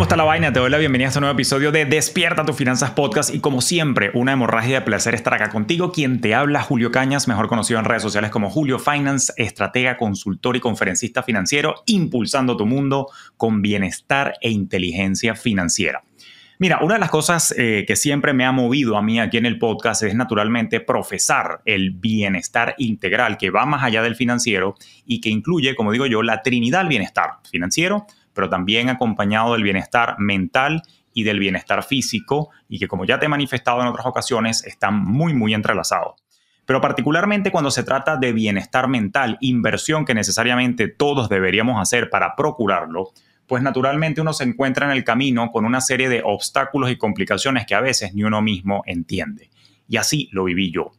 ¿Cómo está la vaina? Te doy la bienvenida a este nuevo episodio de Despierta tus finanzas podcast y como siempre, una hemorragia de placer estar acá contigo. Quien te habla, Julio Cañas, mejor conocido en redes sociales como Julio Finance, estratega, consultor y conferencista financiero, impulsando tu mundo con bienestar e inteligencia financiera. Mira, una de las cosas eh, que siempre me ha movido a mí aquí en el podcast es naturalmente profesar el bienestar integral que va más allá del financiero y que incluye, como digo yo, la trinidad del bienestar financiero, pero también acompañado del bienestar mental y del bienestar físico, y que como ya te he manifestado en otras ocasiones, están muy, muy entrelazados. Pero particularmente cuando se trata de bienestar mental, inversión que necesariamente todos deberíamos hacer para procurarlo, pues naturalmente uno se encuentra en el camino con una serie de obstáculos y complicaciones que a veces ni uno mismo entiende. Y así lo viví yo.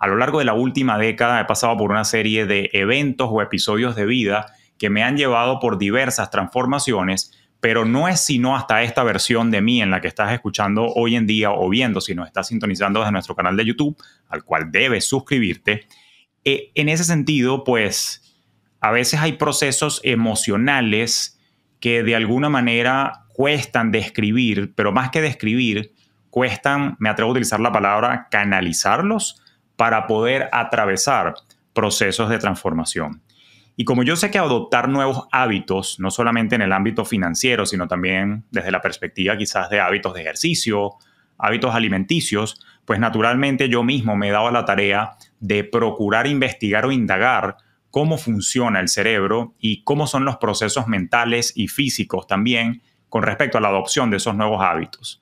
A lo largo de la última década he pasado por una serie de eventos o episodios de vida que me han llevado por diversas transformaciones, pero no es sino hasta esta versión de mí en la que estás escuchando hoy en día o viendo si nos estás sintonizando desde nuestro canal de YouTube, al cual debes suscribirte. Eh, en ese sentido, pues a veces hay procesos emocionales que de alguna manera cuestan describir, pero más que describir, cuestan, me atrevo a utilizar la palabra, canalizarlos para poder atravesar procesos de transformación. Y como yo sé que adoptar nuevos hábitos, no solamente en el ámbito financiero, sino también desde la perspectiva quizás de hábitos de ejercicio, hábitos alimenticios, pues naturalmente yo mismo me he dado la tarea de procurar investigar o indagar cómo funciona el cerebro y cómo son los procesos mentales y físicos también con respecto a la adopción de esos nuevos hábitos.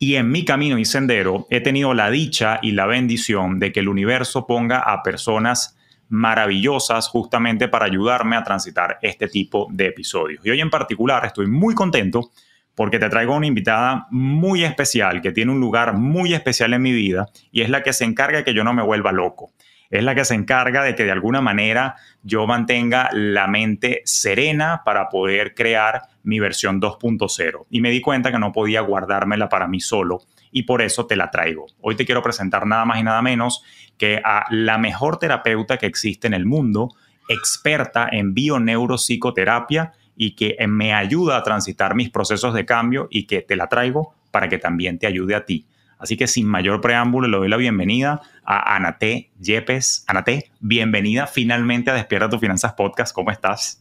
Y en mi camino y sendero he tenido la dicha y la bendición de que el universo ponga a personas maravillosas justamente para ayudarme a transitar este tipo de episodios. Y hoy en particular estoy muy contento porque te traigo una invitada muy especial que tiene un lugar muy especial en mi vida y es la que se encarga de que yo no me vuelva loco. Es la que se encarga de que de alguna manera yo mantenga la mente serena para poder crear mi versión 2.0. Y me di cuenta que no podía guardármela para mí solo y por eso te la traigo. Hoy te quiero presentar nada más y nada menos que a la mejor terapeuta que existe en el mundo, experta en bioneuropsicoterapia y que me ayuda a transitar mis procesos de cambio y que te la traigo para que también te ayude a ti. Así que sin mayor preámbulo le doy la bienvenida a Anate Yepes. Anate, bienvenida finalmente a Despierta tus Finanzas Podcast. ¿Cómo estás?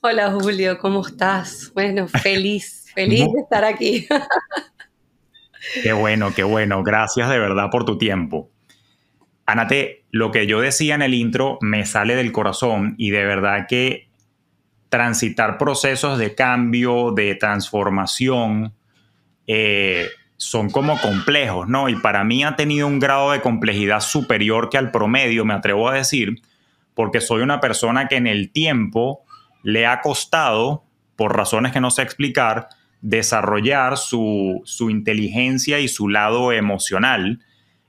Hola Julio, ¿cómo estás? Bueno, feliz, feliz de estar aquí. Qué bueno, qué bueno. Gracias de verdad por tu tiempo. Anate, lo que yo decía en el intro me sale del corazón y de verdad que transitar procesos de cambio, de transformación, eh, son como complejos, ¿no? Y para mí ha tenido un grado de complejidad superior que al promedio, me atrevo a decir, porque soy una persona que en el tiempo le ha costado, por razones que no sé explicar, desarrollar su, inteligencia y su lado emocional.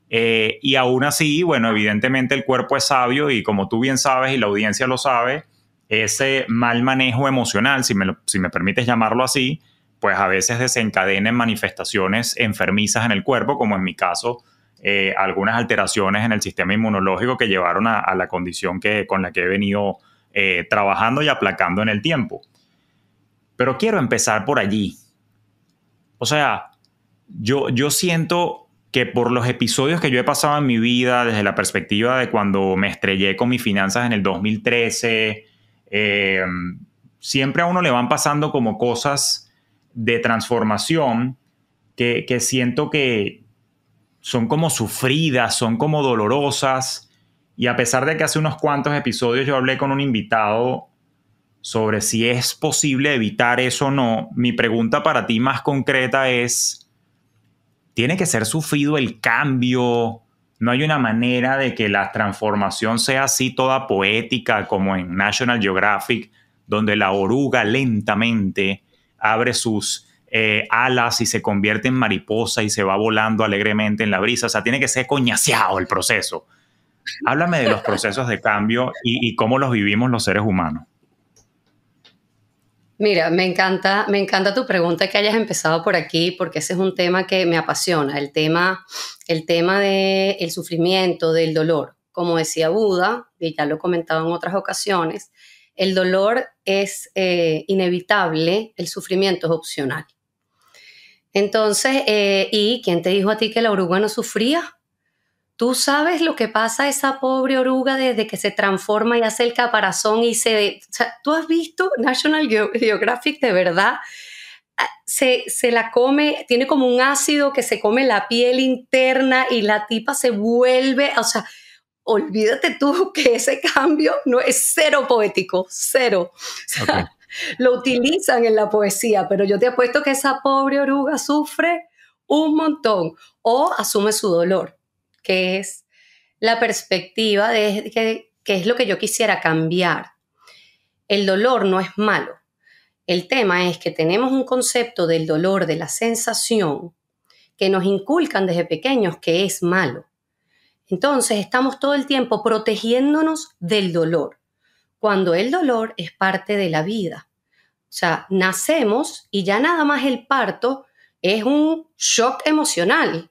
Eh, y aún así, bueno, evidentemente el cuerpo es sabio y como tú bien sabes y la audiencia lo sabe, ese mal manejo emocional, si me, si me permites llamarlo así, pues a veces desencadena manifestaciones enfermizas en el cuerpo, como en mi caso, eh, algunas alteraciones en el sistema inmunológico que llevaron a, la condición que, con la que he venido eh, trabajando y aplacando en el tiempo. Pero quiero empezar por allí, o sea, yo, yo siento que por los episodios que yo he pasado en mi vida, desde la perspectiva de cuando me estrellé con mis finanzas en el 2013, eh, siempre a uno le van pasando como cosas de transformación que, que siento que son como sufridas, son como dolorosas. Y a pesar de que hace unos cuantos episodios yo hablé con un invitado sobre si es posible evitar eso o no, mi pregunta para ti más concreta es, ¿tiene que ser sufrido el cambio? ¿No hay una manera de que la transformación sea así toda poética como en National Geographic, donde la oruga lentamente abre sus eh, alas y se convierte en mariposa y se va volando alegremente en la brisa? O sea, tiene que ser coñaseado el proceso. Háblame de los procesos de cambio y cómo los vivimos los seres humanos. Mira, me encanta, me encanta tu pregunta que hayas empezado por aquí, porque ese es un tema que me apasiona, el tema, el tema del sufrimiento, del dolor. Como decía Buda, y ya lo he comentado en otras ocasiones, el dolor es eh, inevitable, el sufrimiento es opcional. Entonces, eh, ¿y quién te dijo a ti que la oruga no sufría? Tú sabes lo que pasa a esa pobre oruga desde que se transforma y hace el caparazón y se... Tú has visto National Geographic de verdad. Ah, se, la come, tiene como un ácido que se come la piel interna y la tipa se vuelve, o sea, olvídate tú que ese cambio no es cero poético, cero. Lo utilizan en la poesía, pero yo te apuesto que esa pobre oruga sufre un montón o asume su dolor que es la perspectiva de que, es lo que yo quisiera cambiar. El dolor no es malo. El tema es que tenemos un concepto del dolor, de la sensación, que nos inculcan desde pequeños que es malo. Entonces estamos todo el tiempo protegiéndonos del dolor, cuando el dolor es parte de la vida. O sea, nacemos y ya nada más el parto es un shock emocional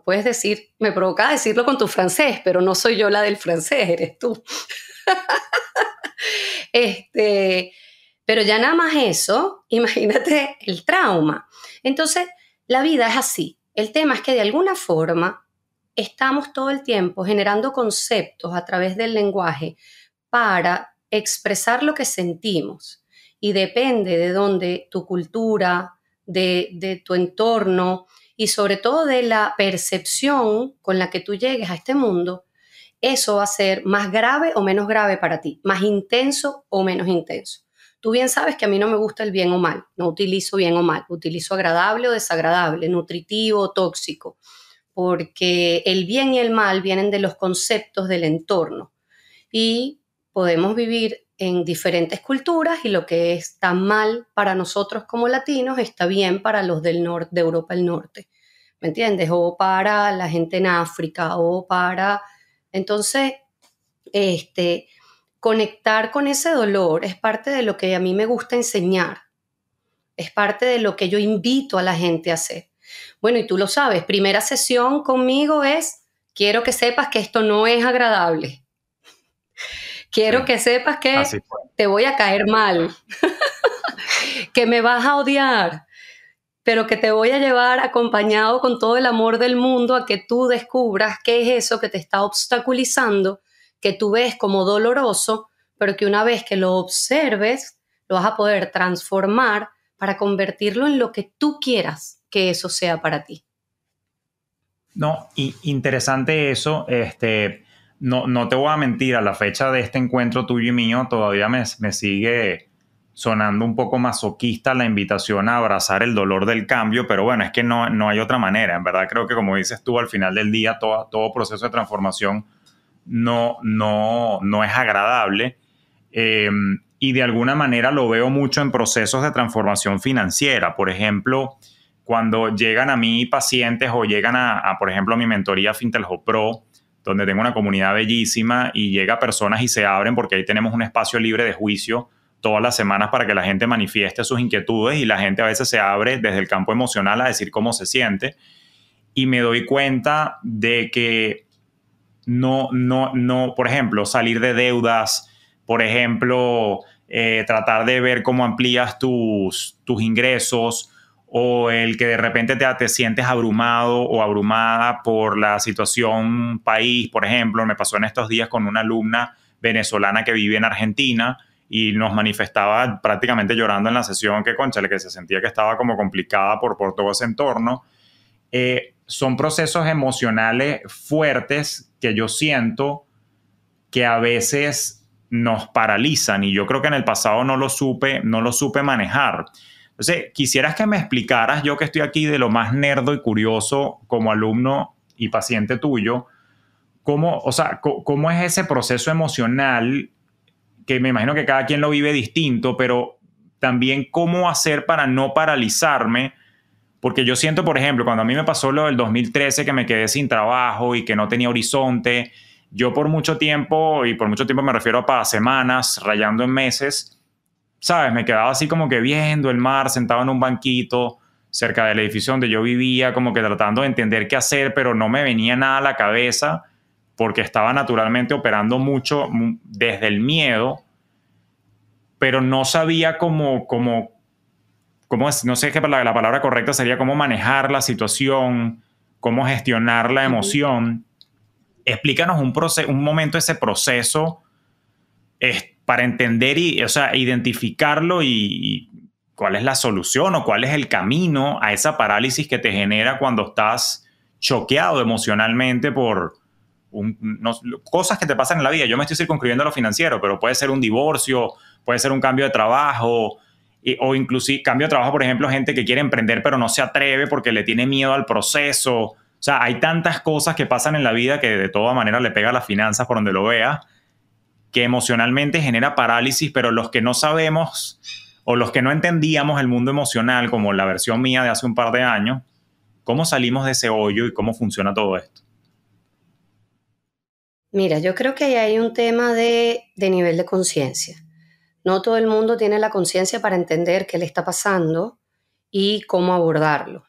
puedes decir, me provoca decirlo con tu francés, pero no soy yo la del francés, eres tú. este, pero ya nada más eso, imagínate el trauma. Entonces, la vida es así. El tema es que de alguna forma estamos todo el tiempo generando conceptos a través del lenguaje para expresar lo que sentimos. Y depende de dónde tu cultura, de, de tu entorno, y sobre todo de la percepción con la que tú llegues a este mundo, eso va a ser más grave o menos grave para ti, más intenso o menos intenso. Tú bien sabes que a mí no me gusta el bien o mal, no utilizo bien o mal, utilizo agradable o desagradable, nutritivo o tóxico, porque el bien y el mal vienen de los conceptos del entorno y podemos vivir en diferentes culturas y lo que tan mal para nosotros como latinos está bien para los del norte, de Europa del Norte, ¿me entiendes? O para la gente en África o para... Entonces, este, conectar con ese dolor es parte de lo que a mí me gusta enseñar, es parte de lo que yo invito a la gente a hacer. Bueno, y tú lo sabes, primera sesión conmigo es, quiero que sepas que esto no es agradable. Quiero que sepas que te voy a caer mal, que me vas a odiar, pero que te voy a llevar acompañado con todo el amor del mundo a que tú descubras qué es eso que te está obstaculizando, que tú ves como doloroso, pero que una vez que lo observes, lo vas a poder transformar para convertirlo en lo que tú quieras que eso sea para ti. No, y interesante eso, este, no, te voy a mentir, a la fecha de este encuentro tuyo y mío todavía me, sigue sonando un poco masoquista la invitación a abrazar el dolor del cambio, pero bueno, es que no, hay otra manera. En verdad creo que como dices tú, al final del día todo, todo proceso de transformación no, no, es agradable. Em, y de alguna manera lo veo mucho en procesos de transformación financiera. Por ejemplo, cuando llegan a mí pacientes o llegan a, por ejemplo, a mi mentoría Fintelho Pro, donde tengo una comunidad bellísima y llega personas y se abren porque ahí tenemos un espacio libre de juicio todas las semanas para que la gente manifieste sus inquietudes y la gente a veces se abre desde el campo emocional a decir cómo se siente. Y me doy cuenta de que no, no, no, por ejemplo, salir de deudas, por ejemplo, eh, tratar de ver cómo amplías tus, tus ingresos, o el que de repente te, te, sientes abrumado o abrumada por la situación país, por ejemplo, me pasó en estos días con una alumna venezolana que vive en Argentina y nos manifestaba prácticamente llorando en la sesión que, conchale, que se sentía que estaba como complicada por, por todo ese entorno. Eh, son procesos emocionales fuertes que yo siento que a veces nos paralizan y yo creo que en el pasado no lo supe, no lo supe manejar. Entonces, quisieras que me explicaras, yo que estoy aquí de lo más nerdo y curioso como alumno y paciente tuyo, cómo, o sea, cómo es ese proceso emocional que me imagino que cada quien lo vive distinto, pero también cómo hacer para no paralizarme, porque yo siento, por ejemplo, cuando a mí me pasó lo del 2013, que me quedé sin trabajo y que no tenía horizonte, yo por mucho tiempo, y por mucho tiempo me refiero a semanas, rayando en meses, ¿sabes? Me quedaba así como que viendo el mar, sentado en un banquito cerca del edificio donde yo vivía, como que tratando de entender qué hacer, pero no me venía nada a la cabeza porque estaba naturalmente operando mucho desde el miedo, pero no sabía cómo, cómo, cómo no sé qué la, palabra correcta sería cómo manejar la situación, cómo gestionar la emoción. Explícanos un, un momento ese proceso. Este, para entender y, identificarlo y, cuál es la solución o cuál es el camino a esa parálisis que te genera cuando estás choqueado emocionalmente por cosas que te pasan en la vida. Yo me estoy circunscribiendo a lo financiero, pero puede ser un divorcio, puede ser un cambio de trabajo, o inclusive cambio de trabajo, por ejemplo, gente que quiere emprender pero no se atreve porque le tiene miedo al proceso. O sea, hay tantas cosas que pasan en la vida que de toda manera le pega a las finanzas por donde lo vea que emocionalmente genera parálisis, pero los que no sabemos o los que no entendíamos el mundo emocional, como la versión mía de hace un par de años, ¿cómo salimos de ese hoyo y cómo funciona todo esto? Mira, yo creo que hay un tema de, nivel de conciencia. No todo el mundo tiene la conciencia para entender qué le está pasando y cómo abordarlo.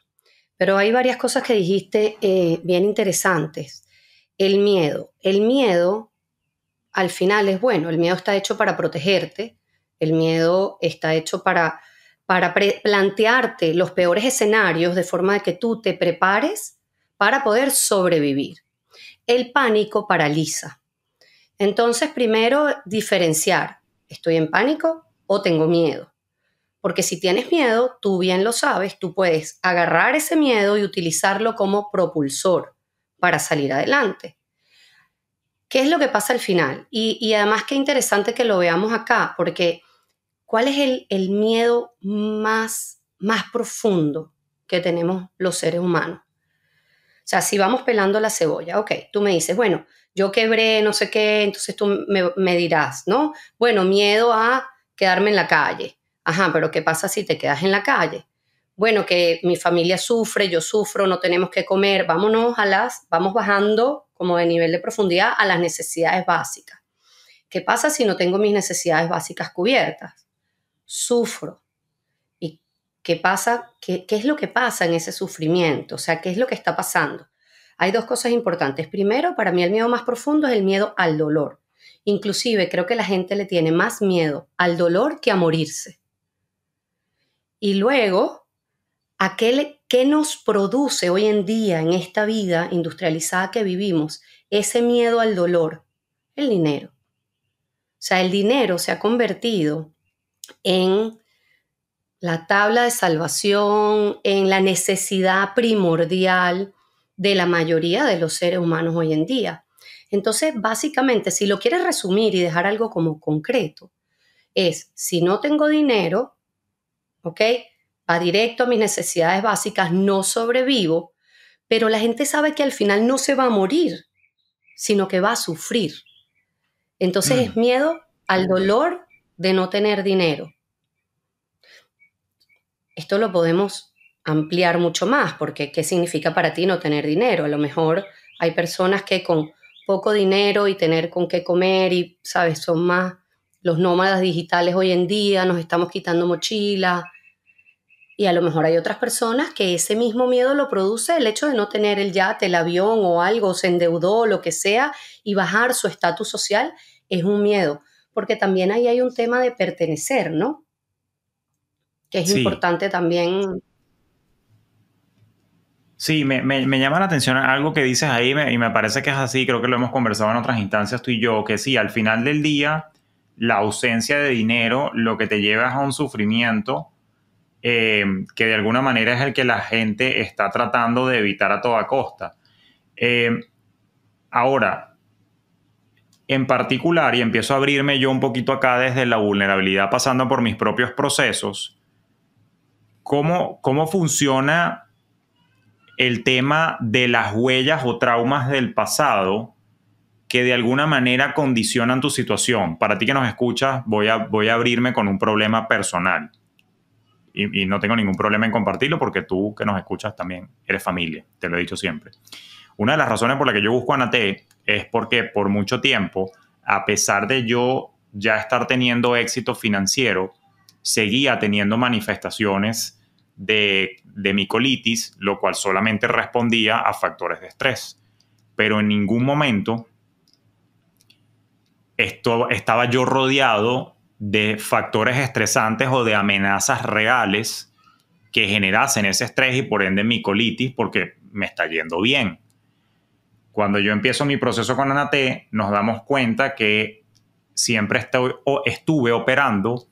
Pero hay varias cosas que dijiste eh, bien interesantes. El miedo. El miedo al final es bueno, el miedo está hecho para protegerte, el miedo está hecho para, para plantearte los peores escenarios de forma de que tú te prepares para poder sobrevivir. El pánico paraliza. Entonces, primero, diferenciar, ¿estoy en pánico o tengo miedo? Porque si tienes miedo, tú bien lo sabes, tú puedes agarrar ese miedo y utilizarlo como propulsor para salir adelante. ¿Qué es lo que pasa al final? Y, además qué interesante que lo veamos acá, porque ¿cuál es el, miedo más, más profundo que tenemos los seres humanos? O sea, si vamos pelando la cebolla, ok, tú me dices, bueno, yo quebré, no sé qué, entonces tú me, dirás, ¿no? Bueno, miedo a quedarme en la calle. Ajá, pero ¿qué pasa si te quedas en la calle? Bueno, que mi familia sufre, yo sufro, no tenemos que comer, vámonos a vamos bajando como de nivel de profundidad, a las necesidades básicas. ¿Qué pasa si no tengo mis necesidades básicas cubiertas? Sufro. ¿Y qué pasa? ¿Qué, es lo que pasa en ese sufrimiento? O sea, ¿qué es lo que está pasando? Hay dos cosas importantes. Primero, para mí el miedo más profundo es el miedo al dolor. Inclusive creo que la gente le tiene más miedo al dolor que a morirse. Y luego, aquel que nos produce hoy en día en esta vida industrializada que vivimos ese miedo al dolor, el dinero. O sea, el dinero se ha convertido en la tabla de salvación, en la necesidad primordial de la mayoría de los seres humanos hoy en día. Entonces, básicamente, si lo quieres resumir y dejar algo como concreto, es, si no tengo dinero, ¿ok? a directo a mis necesidades básicas, no sobrevivo, pero la gente sabe que al final no se va a morir, sino que va a sufrir. Entonces es mm. miedo al dolor de no tener dinero. Esto lo podemos ampliar mucho más, porque ¿qué significa para ti no tener dinero? A lo mejor hay personas que con poco dinero y tener con qué comer y, ¿sabes? Son más los nómadas digitales hoy en día, nos estamos quitando mochilas, y a lo mejor hay otras personas que ese mismo miedo lo produce el hecho de no tener el yate, el avión o algo, se endeudó, lo que sea, y bajar su estatus social es un miedo, porque también ahí hay un tema de pertenecer, ¿no? Que es importante también. Sí, me, llama la atención algo que dices ahí y me parece que es así, creo que lo hemos conversado en otras instancias tú y yo, que sí, al final del día, la ausencia de dinero lo que te lleva a un sufrimiento eh, que de alguna manera es el que la gente está tratando de evitar a toda costa. Eh, ahora, en particular, y empiezo a abrirme yo un poquito acá desde la vulnerabilidad, pasando por mis propios procesos, ¿cómo, cómo funciona el tema de las huellas o traumas del pasado que de alguna manera condicionan tu situación? Para ti que nos escuchas, voy voy a abrirme con un problema personal y, no tengo ningún problema en compartirlo porque tú que nos escuchas también eres familia, te lo he dicho siempre. Una de las razones por la que yo busco Anate es porque por mucho tiempo, a pesar de yo ya estar teniendo éxito financiero, seguía teniendo manifestaciones de, de colitis lo cual solamente respondía a factores de estrés. Pero en ningún momento esto, estaba yo rodeado de factores estresantes o de amenazas reales que generasen ese estrés y por ende mi colitis porque me está yendo bien. Cuando yo empiezo mi proceso con Anaté, nos damos cuenta que siempre estoy, estuve operando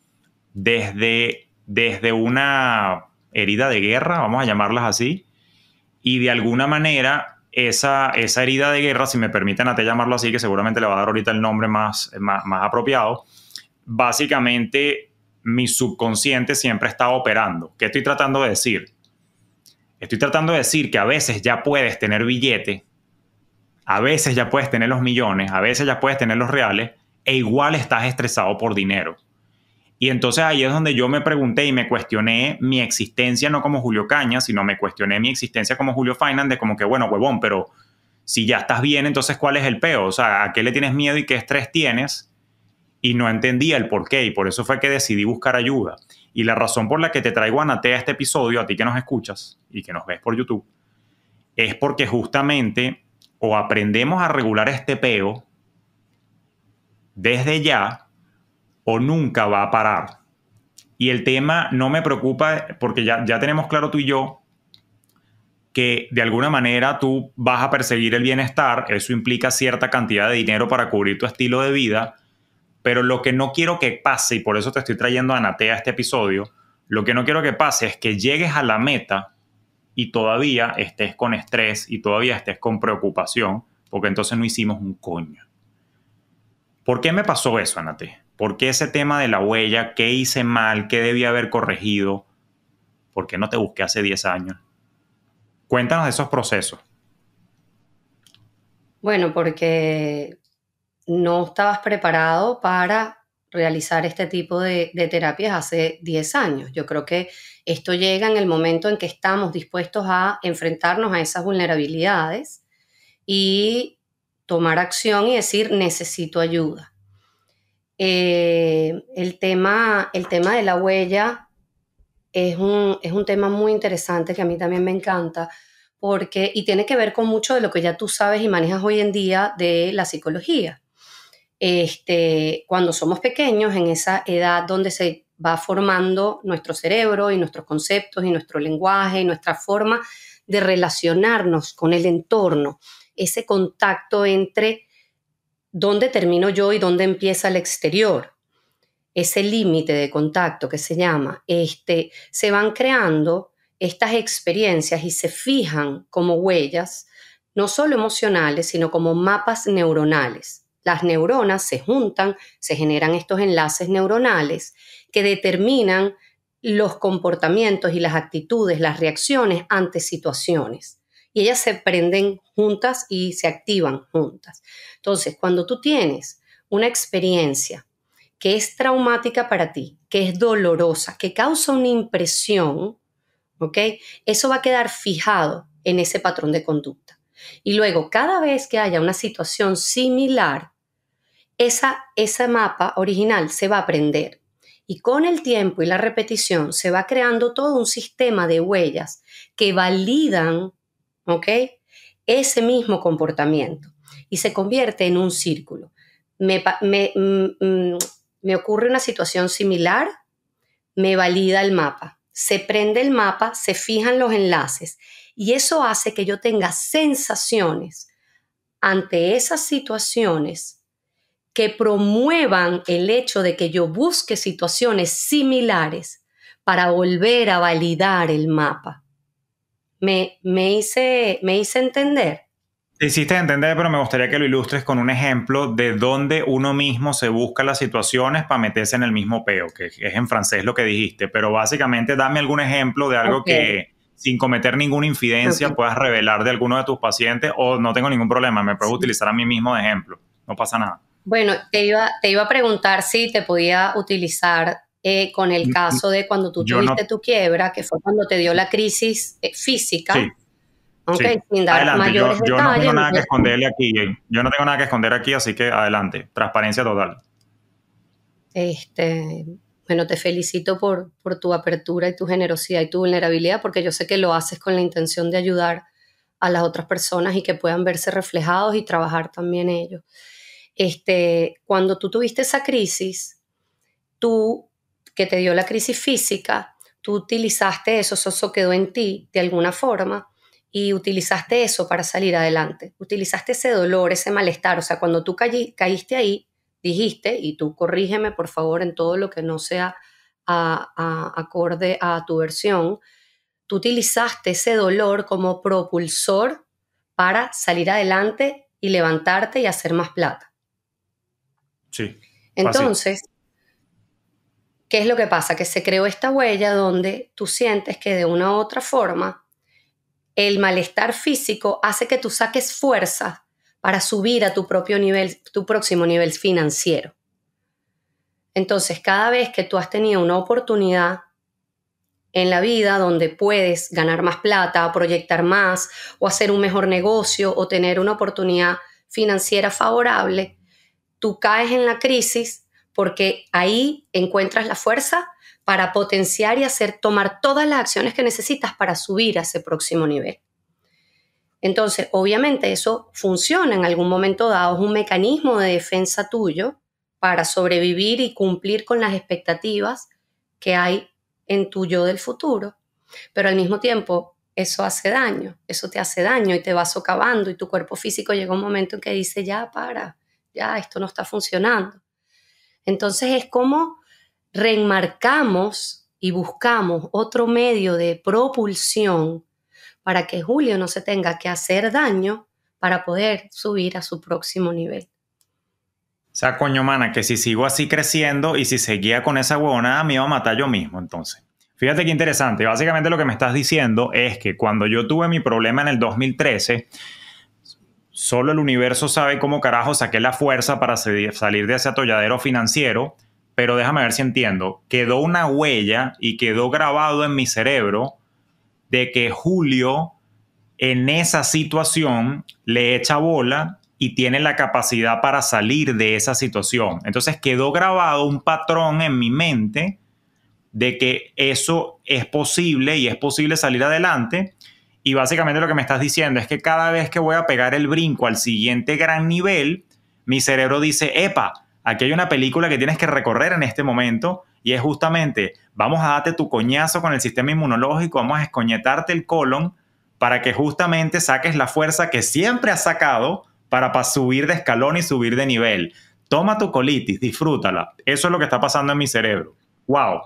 desde, desde una herida de guerra, vamos a llamarlas así, y de alguna manera esa, herida de guerra, si me permiten a te llamarlo así, que seguramente le va a dar ahorita el nombre más, más apropiado, básicamente mi subconsciente siempre está operando. ¿Qué estoy tratando de decir? Estoy tratando de decir que a veces ya puedes tener billete, a veces ya puedes tener los millones, a veces ya puedes tener los reales, e igual estás estresado por dinero. Y entonces ahí es donde yo me pregunté y me cuestioné mi existencia, no como Julio Caña, sino me cuestioné mi existencia como Julio Finance, de como que, bueno, huevón, pero si ya estás bien, entonces ¿cuál es el peo? O sea, ¿a qué le tienes miedo y qué estrés tienes? y no entendía el por qué y por eso fue que decidí buscar ayuda. Y la razón por la que te traigo a Natea este episodio, a ti que nos escuchas y que nos ves por YouTube, es porque justamente o aprendemos a regular este peo desde ya o nunca va a parar. Y el tema no me preocupa porque ya, ya tenemos claro tú y yo que de alguna manera tú vas a perseguir el bienestar, eso implica cierta cantidad de dinero para cubrir tu estilo de vida, pero lo que no quiero que pase, y por eso te estoy trayendo a a este episodio, lo que no quiero que pase es que llegues a la meta y todavía estés con estrés y todavía estés con preocupación, porque entonces no hicimos un coño. ¿Por qué me pasó eso, Anate? ¿Por qué ese tema de la huella? ¿Qué hice mal? ¿Qué debía haber corregido? ¿Por qué no te busqué hace 10 años? Cuéntanos de esos procesos. Bueno, porque no estabas preparado para realizar este tipo de, terapias hace 10 años. Yo creo que esto llega en el momento en que estamos dispuestos a enfrentarnos a esas vulnerabilidades y tomar acción y decir necesito ayuda. Eh, el, tema, el, tema, de la huella es un, es un tema muy interesante que a mí también me encanta porque y tiene que ver con mucho de lo que ya tú sabes y manejas hoy en día de la psicología este, cuando somos pequeños, en esa edad donde se va formando nuestro cerebro y nuestros conceptos y nuestro lenguaje y nuestra forma de relacionarnos con el entorno, ese contacto entre dónde termino yo y dónde empieza el exterior, ese límite de contacto que se llama, este, se van creando estas experiencias y se fijan como huellas, no solo emocionales, sino como mapas neuronales las neuronas se juntan, se generan estos enlaces neuronales que determinan los comportamientos y las actitudes, las reacciones ante situaciones. Y ellas se prenden juntas y se activan juntas. Entonces, cuando tú tienes una experiencia que es traumática para ti, que es dolorosa, que causa una impresión, ¿ok? Eso va a quedar fijado en ese patrón de conducta. Y luego, cada vez que haya una situación similar, esa, ese mapa original se va a aprender. Y con el tiempo y la repetición se va creando todo un sistema de huellas que validan, Ese mismo comportamiento y se convierte en un círculo. Me, mm, mm, me ocurre una situación similar, me valida el mapa, se prende el mapa, se fijan los enlaces y eso hace que yo tenga sensaciones ante esas situaciones que promuevan el hecho de que yo busque situaciones similares para volver a validar el mapa. Me, me, hice, me hice entender. Te hiciste entender, pero me gustaría que lo ilustres con un ejemplo de dónde uno mismo se busca las situaciones para meterse en el mismo peo, que es en francés lo que dijiste, pero básicamente dame algún ejemplo de algo que sin cometer ninguna infidencia puedas revelar de alguno de tus pacientes o no tengo ningún problema, me puedo utilizar a mí mismo de ejemplo, no pasa nada. Bueno, te iba, te iba a preguntar si te podía utilizar eh, con el mm, mm, caso de cuando tú tuviste tu quiebra, que fue cuando te dio la crisis eh, física. Sí. sin dar mayores yo, no tengo nada que esconderle aquí. Eh. Yo no tengo nada que esconder aquí, así que adelante. Transparencia total. Este, bueno, te felicito por, por tu apertura y tu generosidad y tu vulnerabilidad, porque yo sé que lo haces con la intención de ayudar a las otras personas y que puedan verse reflejados y trabajar también ellos. Este, cuando tú tuviste esa crisis, tú que te dio la crisis física, tú utilizaste eso, eso quedó en ti de alguna forma y utilizaste eso para salir adelante. Utilizaste ese dolor, ese malestar. O sea, cuando tú caíste ahí, dijiste, y tú corrígeme por favor en todo lo que no sea acorde a tu versión, tú utilizaste ese dolor como propulsor para salir adelante y levantarte y hacer más plata. Sí. Entonces, ¿qué es lo que pasa? Que se creó esta huella donde tú sientes que de una u otra forma el malestar físico hace que tú saques fuerza para subir a tu propio nivel, tu próximo nivel financiero. Entonces, cada vez que tú has tenido una oportunidad en la vida donde puedes ganar más plata, proyectar más o hacer un mejor negocio o tener una oportunidad financiera favorable, tú caes en la crisis porque ahí encuentras la fuerza para potenciar y hacer tomar todas las acciones que necesitas para subir a ese próximo nivel. Entonces, obviamente eso funciona en algún momento dado, es un mecanismo de defensa tuyo para sobrevivir y cumplir con las expectativas que hay en tu yo del futuro, pero al mismo tiempo eso hace daño, eso te hace daño y te va socavando y tu cuerpo físico llega un momento en que dice, ya para, ya, esto no está funcionando. Entonces es como reenmarcamos y buscamos otro medio de propulsión para que Julio no se tenga que hacer daño para poder subir a su próximo nivel. O sea, coño, mana, que si sigo así creciendo y si seguía con esa huevonada, me iba a matar yo mismo, entonces. Fíjate qué interesante. Básicamente lo que me estás diciendo es que cuando yo tuve mi problema en el 2013, solo el universo sabe cómo carajo saqué la fuerza para salir de ese atolladero financiero, pero déjame ver si entiendo. Quedó una huella y quedó grabado en mi cerebro de que Julio en esa situación le echa bola y tiene la capacidad para salir de esa situación. Entonces quedó grabado un patrón en mi mente de que eso es posible y es posible salir adelante y básicamente lo que me estás diciendo es que cada vez que voy a pegar el brinco al siguiente gran nivel, mi cerebro dice, epa, aquí hay una película que tienes que recorrer en este momento y es justamente, vamos a darte tu coñazo con el sistema inmunológico, vamos a escoñetarte el colon para que justamente saques la fuerza que siempre has sacado para, para subir de escalón y subir de nivel. Toma tu colitis, disfrútala. Eso es lo que está pasando en mi cerebro. ¡Wow!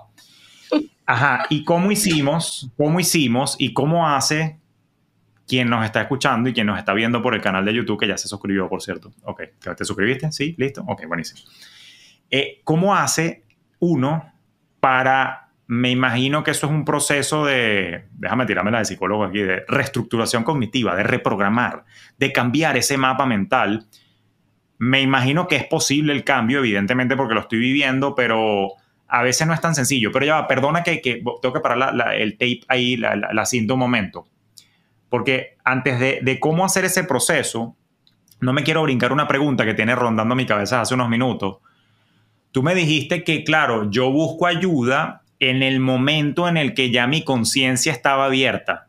Ajá, ¿y cómo hicimos? ¿Cómo hicimos? ¿Y cómo hace quien nos está escuchando y quien nos está viendo por el canal de YouTube, que ya se suscribió, por cierto. Ok, ¿te suscribiste? Sí, listo. Ok, buenísimo. Eh, ¿Cómo hace uno para me imagino que eso es un proceso de, déjame tirarme la de psicólogo aquí, de reestructuración cognitiva, de reprogramar, de cambiar ese mapa mental. Me imagino que es posible el cambio, evidentemente, porque lo estoy viviendo, pero a veces no es tan sencillo. Pero ya, perdona que, tengo que parar el tape ahí, la, la cinta un momento. Porque antes de, cómo hacer ese proceso, no me quiero brincar una pregunta que tiene rondando mi cabeza hace unos minutos. Tú me dijiste que, claro, yo busco ayuda en el momento en el que ya mi conciencia estaba abierta.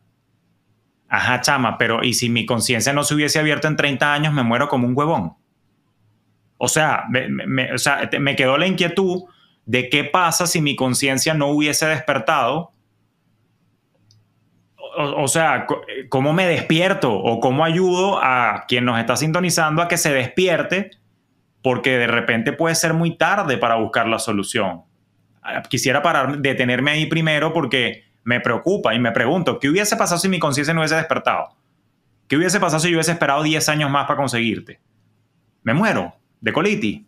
Ajá, chama, pero ¿y si mi conciencia no se hubiese abierto en 30 años, me muero como un huevón? O sea, o sea, me quedó la inquietud de qué pasa si mi conciencia no hubiese despertado o, sea, eh, cómo me despierto o cómo ayudo a quien nos está sintonizando a que se despierte, porque de repente puede ser muy tarde para buscar la solución. Ah, quisiera parar, detenerme ahí primero porque me preocupa y me pregunto, ¿qué hubiese pasado si mi conciencia no hubiese despertado? ¿Qué hubiese pasado si yo hubiese esperado 10 años más para conseguirte? Me muero de colitis.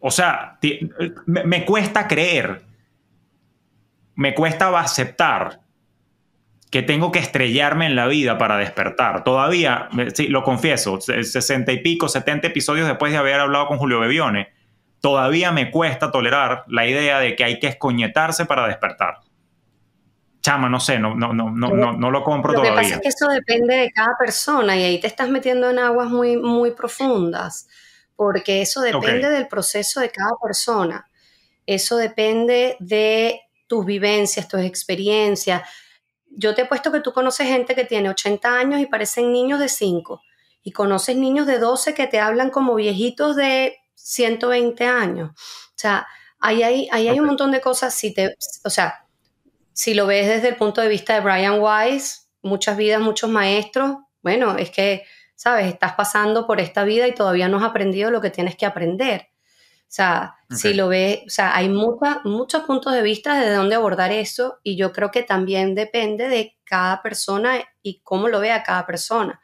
O sea, eh, me cuesta creer me cuesta aceptar que tengo que estrellarme en la vida para despertar. Todavía, sí, lo confieso, 60 y pico, 70 episodios después de haber hablado con Julio Bebione, todavía me cuesta tolerar la idea de que hay que escoñetarse para despertar. Chama, no sé, no, no, no, no, no lo compro todavía. Lo que pasa es que eso depende de cada persona y ahí te estás metiendo en aguas muy, muy profundas, porque eso depende del proceso de cada persona. Eso depende de tus vivencias, tus experiencias. Yo te he puesto que tú conoces gente que tiene 80 años y parecen niños de 5 y conoces niños de 12 que te hablan como viejitos de 120 años. O sea, ahí hay, hay un montón de cosas. Si te, o sea, si lo ves desde el punto de vista de Brian Wise, muchas vidas, muchos maestros, bueno, es que, ¿sabes? Estás pasando por esta vida y todavía no has aprendido lo que tienes que aprender. O sea, si lo ve, o sea, hay muchos puntos de vista de dónde abordar eso y yo creo que también depende de cada persona y cómo lo vea cada persona.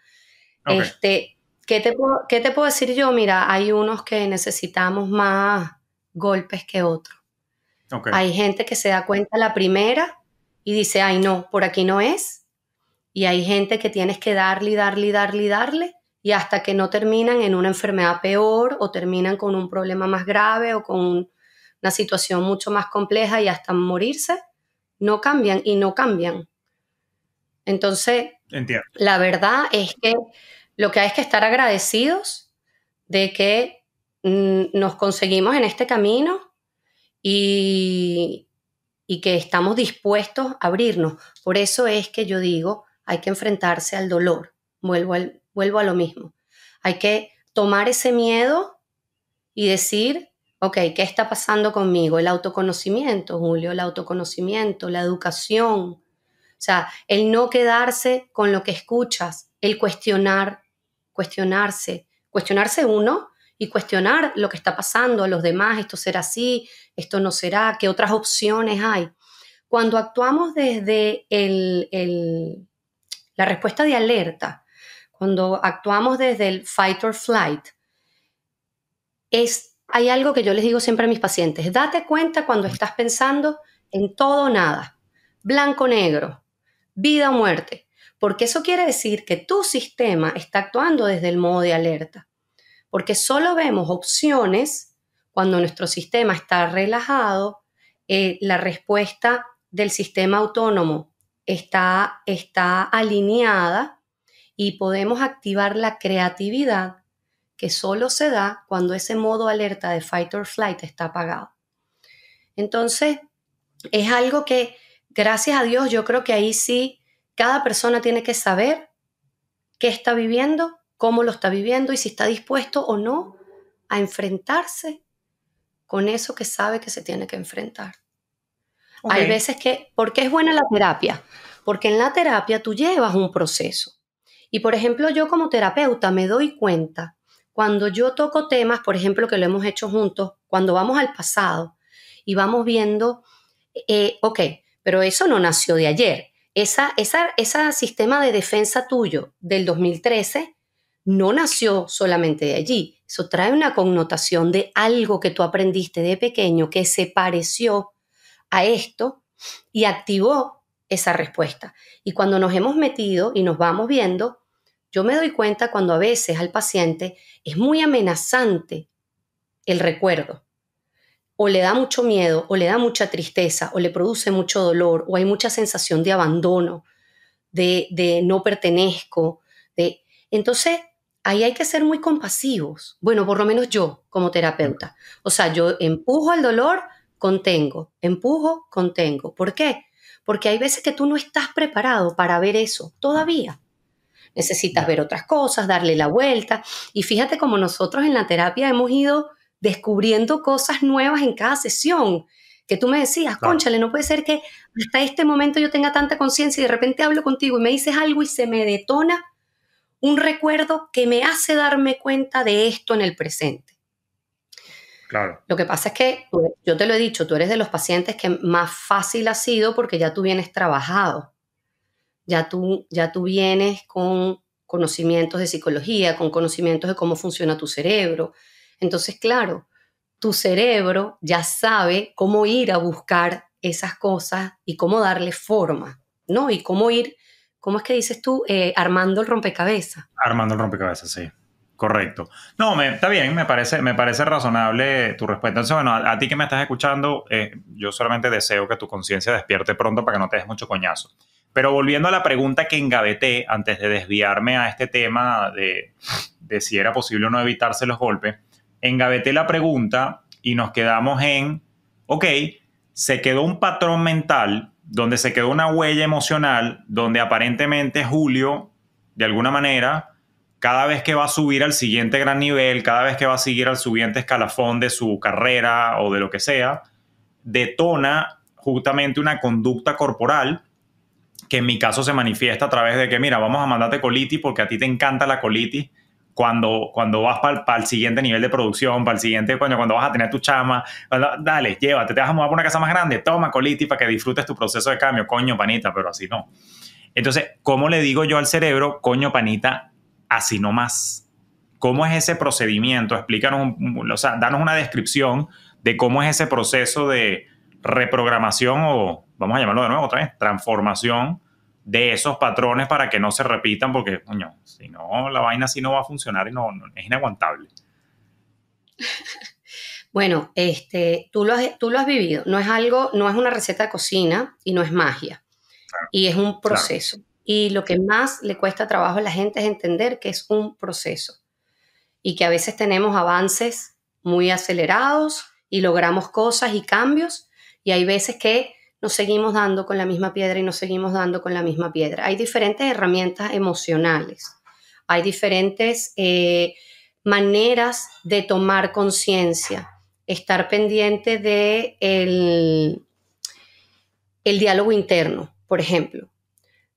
Este, ¿qué te, puedo, te puedo decir yo? Mira, hay unos que necesitamos más golpes que otros. Hay gente que se da cuenta la primera y dice, ay no, por aquí no es. Y hay gente que tienes que darle, darle, darle, darle y hasta que no terminan en una enfermedad peor o terminan con un problema más grave o con una situación mucho más compleja y hasta morirse, no cambian y no cambian. Entonces, la verdad es que lo que hay es que estar agradecidos de que mm, nos conseguimos en este camino y, y que estamos dispuestos a abrirnos. Por eso es que yo digo, hay que enfrentarse al dolor. Vuelvo al, Vuelvo a lo mismo. Hay que tomar ese miedo y decir, ok, ¿qué está pasando conmigo? El autoconocimiento, Julio, el autoconocimiento, la educación. O sea, el no quedarse con lo que escuchas, el cuestionar, cuestionarse, cuestionarse uno y cuestionar lo que está pasando a los demás, esto será así, esto no será, qué otras opciones hay. Cuando actuamos desde la respuesta de alerta, cuando actuamos desde el fight or flight, es, hay algo que yo les digo siempre a mis pacientes, date cuenta cuando estás pensando en todo o nada, blanco o negro, vida o muerte, porque eso quiere decir que tu sistema está actuando desde el modo de alerta, porque solo vemos opciones cuando nuestro sistema está relajado, eh, la respuesta del sistema autónomo está, está alineada y podemos activar la creatividad que solo se da cuando ese modo alerta de fight or flight está apagado. Entonces, es algo que, gracias a Dios, yo creo que ahí sí cada persona tiene que saber qué está viviendo, cómo lo está viviendo y si está dispuesto o no a enfrentarse con eso que sabe que se tiene que enfrentar. Hay veces que, ¿por qué es buena la terapia, porque en la terapia tú llevas un proceso. Y por ejemplo, yo como terapeuta me doy cuenta cuando yo toco temas, por ejemplo, que lo hemos hecho juntos, cuando vamos al pasado y vamos viendo, eh, ok, pero eso no nació de ayer. Ese esa, esa sistema de defensa tuyo del 2013 no nació solamente de allí. Eso trae una connotación de algo que tú aprendiste de pequeño que se pareció a esto y activó esa respuesta. Y cuando nos hemos metido y nos vamos viendo, yo me doy cuenta cuando a veces al paciente es muy amenazante el recuerdo, o le da mucho miedo, o le da mucha tristeza, o le produce mucho dolor, o hay mucha sensación de abandono, de, no pertenezco, de... Entonces, ahí hay que ser muy compasivos. Bueno, por lo menos yo como terapeuta. O sea, yo empujo al dolor, contengo, empujo, contengo. ¿Por qué? Porque hay veces que tú no estás preparado para ver eso todavía necesitas ver otras cosas, darle la vuelta. Y fíjate cómo nosotros en la terapia hemos ido descubriendo cosas nuevas en cada sesión. Que tú me decías, conchale, no puede ser que hasta este momento yo tenga tanta conciencia y de repente hablo contigo y me dices algo y se me detona un recuerdo que me hace darme cuenta de esto en el presente. Claro. Lo que pasa es que, yo te lo he dicho, tú eres de los pacientes que más fácil ha sido porque ya tú vienes trabajado ya tú, ya tú vienes con conocimientos de psicología, con conocimientos de cómo funciona tu cerebro. Entonces, claro, tu cerebro ya sabe cómo ir a buscar esas cosas y cómo darle forma, ¿no? Y cómo ir, ¿cómo es que dices tú? Eh, armando el rompecabezas. Armando el rompecabezas, sí. Correcto. No, me, está bien, me parece, me parece razonable tu respuesta. Entonces, bueno, a, ti que me estás escuchando, eh, yo solamente deseo que tu conciencia despierte pronto para que no te des mucho coñazo. Pero volviendo a la pregunta que engaveté antes de desviarme a este tema de, de si era posible o no evitarse los golpes, engaveté la pregunta y nos quedamos en, ok, se quedó un patrón mental donde se quedó una huella emocional donde aparentemente Julio, de alguna manera, cada vez que va a subir al siguiente gran nivel, cada vez que va a seguir al siguiente escalafón de su carrera o de lo que sea, detona justamente una conducta corporal que en mi caso se manifiesta a través de que, mira, vamos a mandarte colitis porque a ti te encanta la colitis cuando, cuando vas para el siguiente nivel de producción, para el siguiente, cuando, cuando vas a tener tu chama, dale, llévate, te vas a mudar para una casa más grande, toma colitis para que disfrutes tu proceso de cambio, coño, panita, pero así no. Entonces, ¿cómo le digo yo al cerebro, coño, panita, así nomás. ¿Cómo es ese procedimiento? Explícanos, o sea, danos una descripción de cómo es ese proceso de reprogramación o, vamos a llamarlo de nuevo otra vez, transformación de esos patrones para que no se repitan, porque, coño, si no, la vaina así no va a funcionar y no, es inaguantable. Bueno, este, tú, lo has, tú lo has vivido. No es algo, no es una receta de cocina y no es magia. y es un proceso. Y lo que más le cuesta trabajo a la gente es entender que es un proceso y que a veces tenemos avances muy acelerados y logramos cosas y cambios y hay veces que nos seguimos dando con la misma piedra y nos seguimos dando con la misma piedra. Hay diferentes herramientas emocionales, hay diferentes eh, maneras de tomar conciencia, estar pendiente de el diálogo interno, por ejemplo.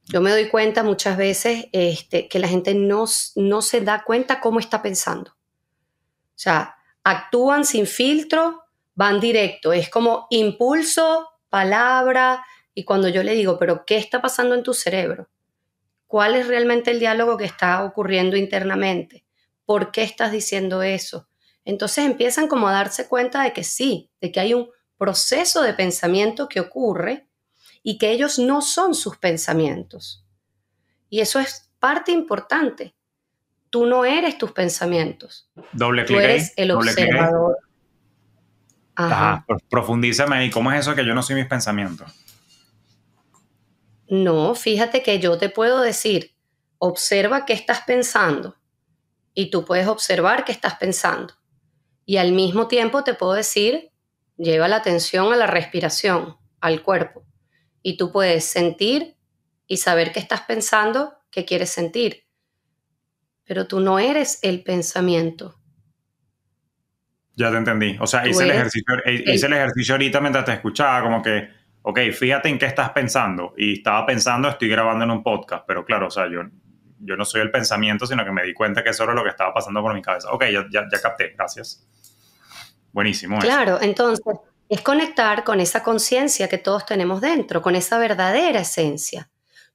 Yo me doy cuenta muchas veces este, que la gente no, no se da cuenta cómo está pensando. O sea, actúan sin filtro, van directo. Es como impulso, palabra, y cuando yo le digo, pero ¿qué está pasando en tu cerebro? ¿Cuál es realmente el diálogo que está ocurriendo internamente? ¿Por qué estás diciendo eso? Entonces empiezan como a darse cuenta de que sí, de que hay un proceso de pensamiento que ocurre y que ellos no son sus pensamientos. Y eso es parte importante. Tú no eres tus pensamientos. Doble clic. Tú eres el observador. Ajá. Profundízame ahí. ¿Cómo es eso que yo no soy mis pensamientos? No, fíjate que yo te puedo decir, observa qué estás pensando. Y tú puedes observar qué estás pensando. Y al mismo tiempo te puedo decir, lleva la atención a la respiración, al cuerpo y tú puedes sentir y saber qué estás pensando, qué quieres sentir. Pero tú no eres el pensamiento. Ya te entendí. O sea, hice el, ejercicio, eh, hice el ejercicio ahorita mientras te escuchaba, como que, ok, fíjate en qué estás pensando. Y estaba pensando, estoy grabando en un podcast, pero claro, o sea, yo, yo no soy el pensamiento, sino que me di cuenta que eso era lo que estaba pasando por mi cabeza. Ok, ya, ya, capté, gracias. Buenísimo. Claro, entonces, es conectar con esa conciencia que todos tenemos dentro, con esa verdadera esencia.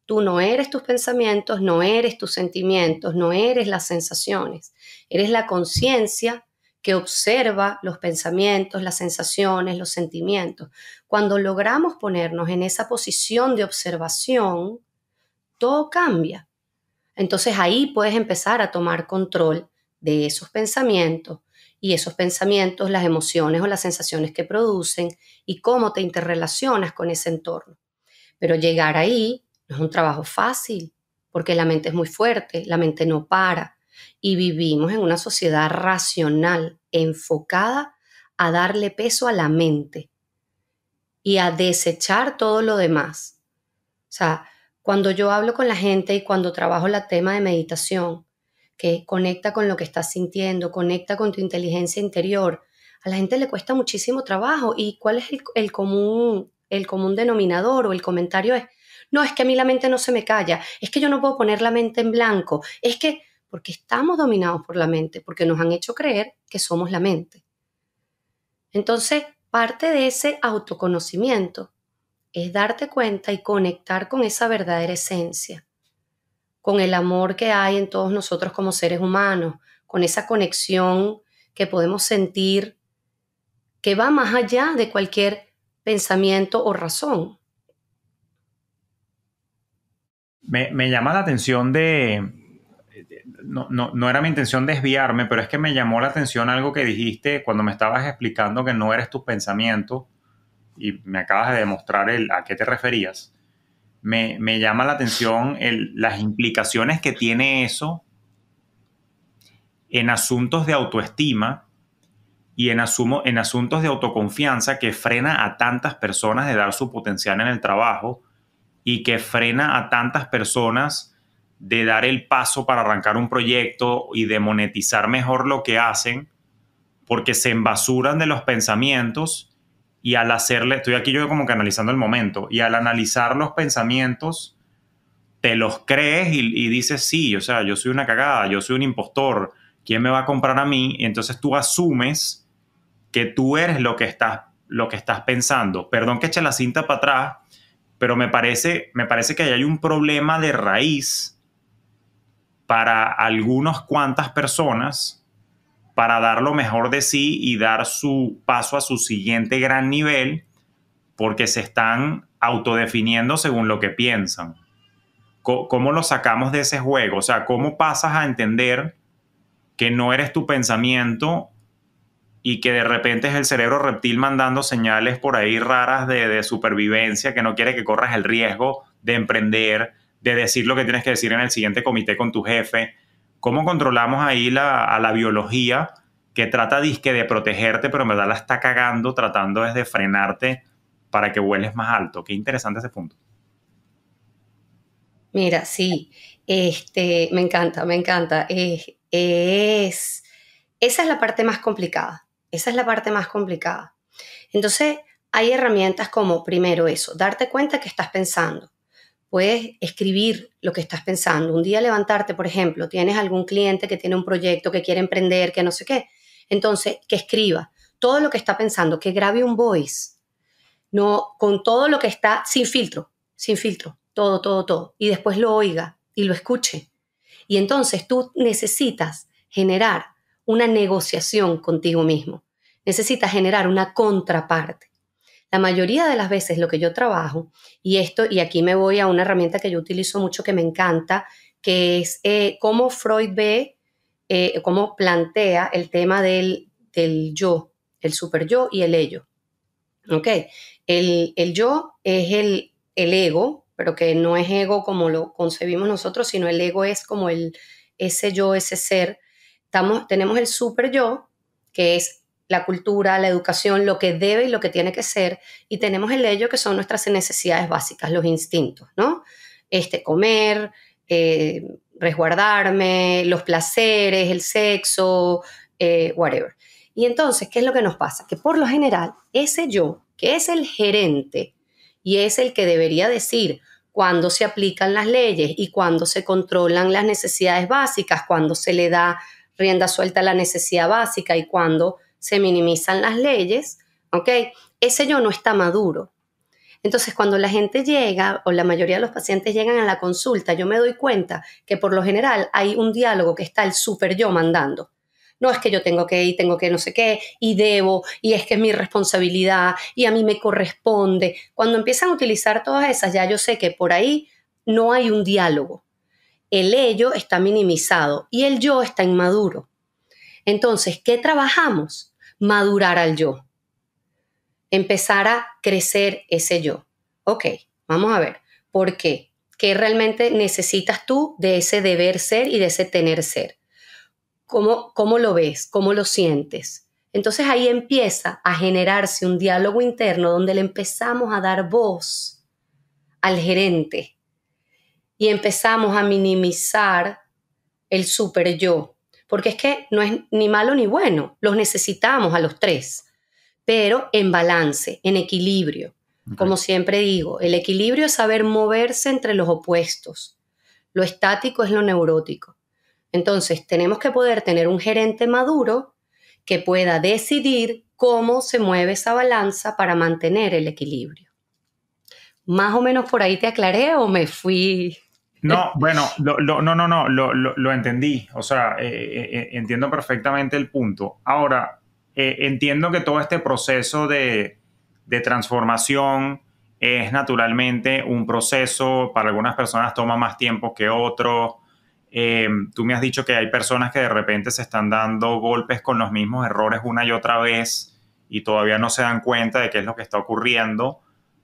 Tú no eres tus pensamientos, no eres tus sentimientos, no eres las sensaciones, eres la conciencia que observa los pensamientos, las sensaciones, los sentimientos. Cuando logramos ponernos en esa posición de observación, todo cambia. Entonces ahí puedes empezar a tomar control de esos pensamientos, y esos pensamientos, las emociones o las sensaciones que producen y cómo te interrelacionas con ese entorno. Pero llegar ahí no es un trabajo fácil, porque la mente es muy fuerte, la mente no para y vivimos en una sociedad racional, enfocada a darle peso a la mente y a desechar todo lo demás. O sea, cuando yo hablo con la gente y cuando trabajo el tema de meditación, que conecta con lo que estás sintiendo, conecta con tu inteligencia interior. A la gente le cuesta muchísimo trabajo. ¿Y cuál es el, común, el común denominador o el comentario es, no, es que a mí la mente no se me calla, es que yo no puedo poner la mente en blanco, es que porque estamos dominados por la mente, porque nos han hecho creer que somos la mente. Entonces, parte de ese autoconocimiento es darte cuenta y conectar con esa verdadera esencia con el amor que hay en todos nosotros como seres humanos, con esa conexión que podemos sentir que va más allá de cualquier pensamiento o razón. Me, llama la atención de... No, era mi intención desviarme, pero es que me llamó la atención algo que dijiste cuando me estabas explicando que no eres tu pensamiento y me acabas de demostrar el, a qué te referías me, llama la atención las implicaciones que tiene eso en asuntos de autoestima y en, en asuntos de autoconfianza que frena a tantas personas de dar su potencial en el trabajo y que frena a tantas personas de dar el paso para arrancar un proyecto y de monetizar mejor lo que hacen, porque se embasuran de los pensamientos y al hacerle, estoy aquí yo como que analizando el momento, y al analizar los pensamientos, te los crees y, dices, sí, o sea, yo soy una cagada, yo soy un impostor, ¿quién me va a comprar a mí? Y entonces tú asumes que tú eres lo que estás, lo que estás pensando. Perdón que eche la cinta para atrás, pero me parece, me parece que ahí hay un problema de raíz para algunas cuantas personas para dar lo mejor de sí y dar su paso a su siguiente gran nivel, porque se están autodefiniendo según lo que piensan. ¿Cómo, lo sacamos de ese juego? O sea, ¿cómo pasas a entender que no eres tu pensamiento y que de repente es el cerebro reptil mandando señales por ahí raras de, de, supervivencia, que no quiere que corras el riesgo de emprender, de decir lo que tienes que decir en el siguiente comité con tu jefe, ¿Cómo controlamos ahí a la biología que trata disque de protegerte, pero en verdad la está cagando tratando de frenarte para que vueles más alto? Qué interesante ese punto. Mira, sí, este, me encanta, me encanta. es, esa es la parte más complicada. Esa es la parte más complicada. Entonces, hay herramientas como, primero eso, darte cuenta que estás pensando puedes escribir lo que estás pensando. Un día levantarte, por ejemplo, tienes algún cliente que tiene un proyecto que quiere emprender, que no sé qué. Entonces, que escriba todo lo que está pensando, que grabe un voice, no con todo lo que está sin filtro, sin filtro, todo, todo, todo. Y después lo oiga y lo escuche. Y entonces tú necesitas generar una negociación contigo mismo. Necesitas generar una contraparte. La mayoría de las veces lo que yo trabajo, y esto, y aquí me voy a una herramienta que yo utilizo mucho que me encanta, que es eh, cómo Freud ve, eh, cómo plantea el tema del, yo, el super yo y el ello. El, yo es el, ego, pero que no es ego como lo concebimos nosotros, sino el ego es como el, ese yo, ese ser. Estamos, tenemos el super yo, que es la cultura, la educación, lo que debe y lo que tiene que ser, y tenemos el ello que son nuestras necesidades básicas, los instintos, ¿no? Este, comer, eh, resguardarme, los placeres, el sexo, eh, whatever. Y entonces, ¿qué es lo que nos pasa? Que por lo general, ese yo, que es el gerente y es el que debería decir cuándo se aplican las leyes y cuándo se controlan las necesidades básicas, cuándo se le da rienda suelta a la necesidad básica y cuándo se minimizan las leyes, ¿ok? Ese yo no está maduro. Entonces, cuando la gente llega, o la mayoría de los pacientes llegan a la consulta, yo me doy cuenta que por lo general hay un diálogo que está el super yo mandando. No es que yo tengo que ir, tengo que no sé qué, y debo, y es que es mi responsabilidad, y a mí me corresponde. Cuando empiezan a utilizar todas esas, ya yo sé que por ahí no hay un diálogo. El ello está minimizado y el yo está inmaduro. Entonces, ¿qué trabajamos? madurar al yo, empezar a crecer ese yo. Ok, vamos a ver, ¿por qué? ¿Qué realmente necesitas tú de ese deber ser y de ese tener ser? ¿Cómo, cómo lo ves? ¿Cómo lo sientes? Entonces ahí empieza a generarse un diálogo interno donde le empezamos a dar voz al gerente y empezamos a minimizar el super yo porque es que no es ni malo ni bueno, los necesitamos a los tres, pero en balance, en equilibrio. Como siempre digo, el equilibrio es saber moverse entre los opuestos. Lo estático es lo neurótico. Entonces, tenemos que poder tener un gerente maduro que pueda decidir cómo se mueve esa balanza para mantener el equilibrio. Más o menos por ahí te aclaré o me fui no, bueno, no, no, no, lo, entendí. O sea, eh, eh, eh, entiendo perfectamente el punto. Ahora, entiendo que todo este proceso de, de, transformación es naturalmente un proceso, para algunas personas toma más tiempo que otros. tú me has dicho que hay personas que de repente se están dando golpes con los mismos errores una y otra vez y todavía no se dan cuenta de qué es lo que está ocurriendo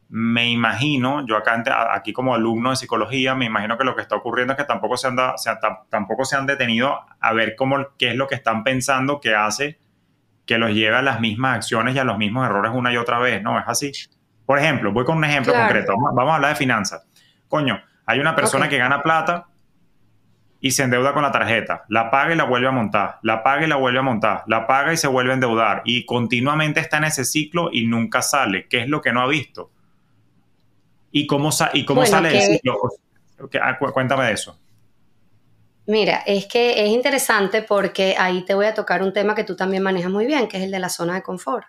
me imagino, yo acá aquí como alumno de psicología, me imagino que lo que está ocurriendo es que tampoco se, han tampoco se han detenido a ver cómo, qué es lo que están pensando que hace que los lleve a las mismas acciones y a los mismos errores una y otra vez, ¿no? Es así. Por ejemplo, voy con un ejemplo concreto. Vamos a hablar de finanzas. Coño, hay una persona que gana plata y se endeuda con la tarjeta. La paga y la vuelve a montar. La paga y la vuelve a montar. La paga y se vuelve a endeudar. Y continuamente está en ese ciclo y nunca sale. ¿Qué es lo que no ha visto? ¿Y cómo, y cómo sale ah, cuéntame de eso. Mira, es que es interesante porque ahí te voy a tocar un tema que tú también manejas muy bien, que es el de la zona de confort.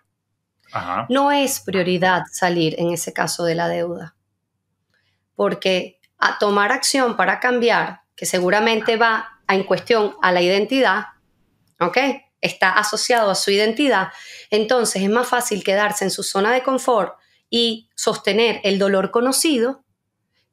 No es prioridad salir en ese caso de la deuda, porque a tomar acción para cambiar, que seguramente va en cuestión a la identidad, ¿ok? Está asociado a su identidad, entonces es más fácil quedarse en su zona de confort y sostener el dolor conocido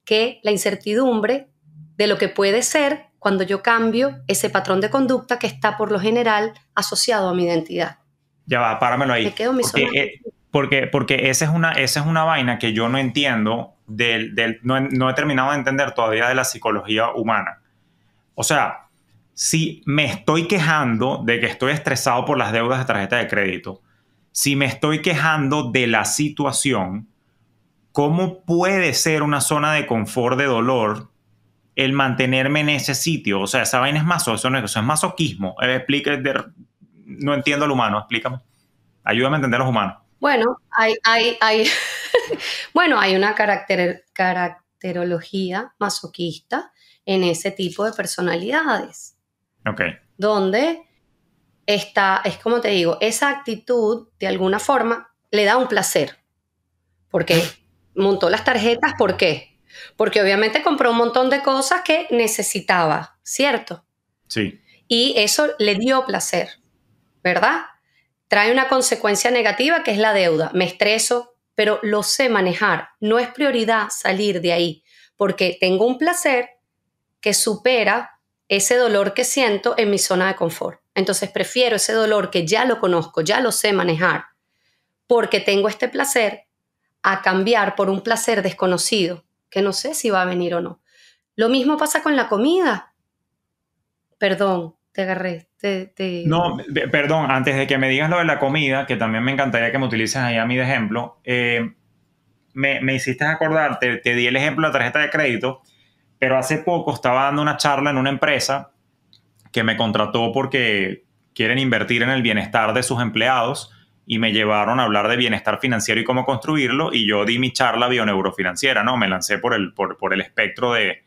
que la incertidumbre de lo que puede ser cuando yo cambio ese patrón de conducta que está por lo general asociado a mi identidad. Ya va, páramelo ahí. Eh, porque, porque, esa, es una, esa es una vaina que yo no entiendo, del, no, no he terminado de entender todavía de la psicología humana. O sea, si me estoy quejando de que estoy estresado por las deudas de tarjeta de crédito, si me estoy quejando de la situación, ¿cómo puede ser una zona de confort de dolor el mantenerme en ese sitio? O sea, esa vaina es maso, eso, es, masoquismo. Eh, no entiendo al humano, explícame. Ayúdame a entender a los humanos. Bueno, hay, hay, bueno, hay una caracterología masoquista en ese tipo de personalidades. Ok. Donde esta, es como te digo, esa actitud de alguna forma le da un placer. Porque montó las tarjetas, ¿por qué? Porque obviamente compró un montón de cosas que necesitaba, ¿cierto? Sí. Y eso le dio placer, ¿verdad? Trae una consecuencia negativa que es la deuda. Me estreso, pero lo sé manejar. No es prioridad salir de ahí, porque tengo un placer que supera ese dolor que siento en mi zona de confort. Entonces prefiero ese dolor que ya lo conozco, ya lo sé manejar, porque tengo este placer, a cambiar por un placer desconocido, que no sé si va a venir o no. Lo mismo pasa con la comida. Perdón, te agarré. Te, te... No, perdón, antes de que me digas lo de la comida, que también me encantaría que me utilices ahí a mí de ejemplo, eh, me, me, hiciste acordar, te, te, di el ejemplo de la tarjeta de crédito, pero hace poco estaba dando una charla en una empresa que me contrató porque quieren invertir en el bienestar de sus empleados y me llevaron a hablar de bienestar financiero y cómo construirlo y yo di mi charla bioneurofinanciera, ¿no? Me lancé por el, por, el espectro de,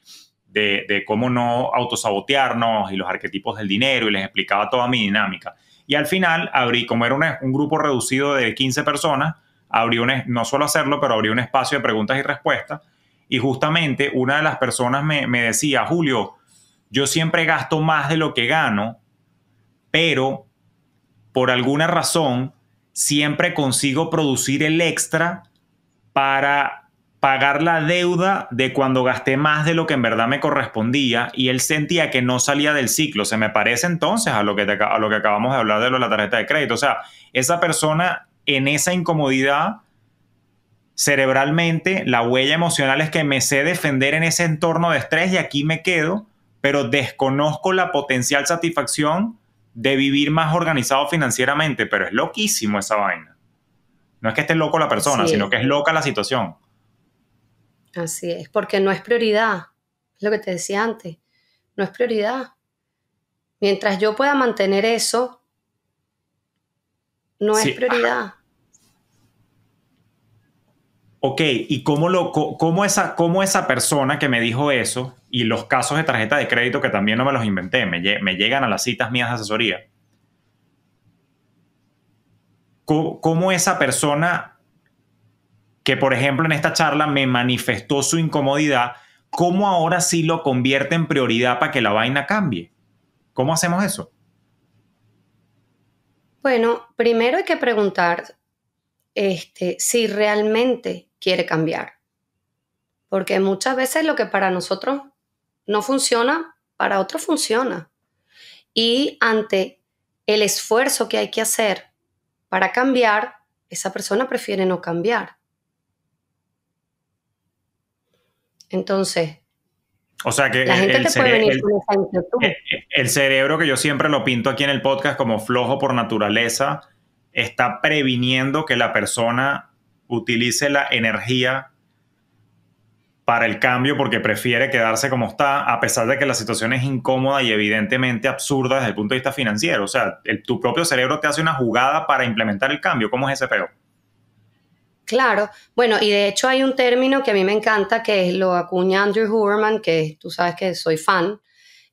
cómo no autosabotearnos y los arquetipos del dinero y les explicaba toda mi dinámica. Y al final abrí, como era un grupo reducido de 15 personas, abrí un, no solo hacerlo, pero abrí un espacio de preguntas y respuestas y justamente una de las personas me, me decía, Julio, yo siempre gasto más de lo que gano, pero por alguna razón siempre consigo producir el extra para pagar la deuda de cuando gasté más de lo que en verdad me correspondía y él sentía que no salía del ciclo. Se me parece entonces a lo que, lo que acabamos de hablar de, de la tarjeta de crédito. O sea, esa persona en esa incomodidad cerebralmente, la huella emocional es que me sé defender en ese entorno de estrés y aquí me quedo pero desconozco la potencial satisfacción de vivir más organizado financieramente, pero es loquísimo esa vaina. No es que esté loco la persona, sino que es loca la situación. Así es, porque no es prioridad, es lo que te decía antes, no es prioridad. Mientras yo pueda mantener eso, no es prioridad ok, ¿y cómo, lo, cómo, esa, esa persona que me dijo eso y los casos de tarjeta de crédito que también no me los inventé, me, llegan a las citas mías de asesoría? ¿Cómo, esa persona que, por ejemplo, en esta charla me manifestó su incomodidad, cómo ahora sí lo convierte en prioridad para que la vaina cambie? ¿Cómo hacemos eso? Bueno, primero hay que preguntar este, si realmente quiere cambiar. Porque muchas veces lo que para nosotros no funciona, para otros funciona. Y ante el esfuerzo que hay que hacer para cambiar, esa persona prefiere no cambiar. Entonces, o sea que la gente te puede venir con e-, el cerebro que yo siempre lo pinto aquí en el podcast como flojo por naturaleza está previniendo que la persona utilice la energía para el cambio porque prefiere quedarse como está, a pesar de que la situación es incómoda y evidentemente absurda desde el punto de vista financiero. O sea, tu propio cerebro te hace una jugada para implementar el cambio. ¿Cómo es ese peor? Claro, bueno, y de hecho hay un término que a mí me encanta que lo acuña Andrew Huberman, que tú sabes que soy fan,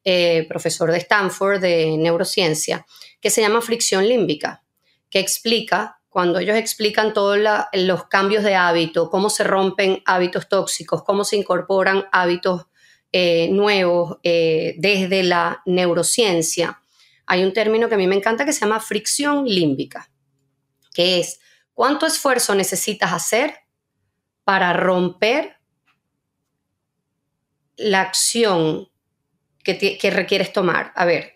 eh, profesor de Stanford de neurociencia, que se llama fricción límbica, que explica cuando ellos explican todos los cambios de hábito, cómo se rompen hábitos tóxicos, cómo se incorporan hábitos eh, nuevos eh, desde la neurociencia, hay un término que a mí me encanta que se llama fricción límbica, que es cuánto esfuerzo necesitas hacer para romper la acción que, requieres tomar. A ver,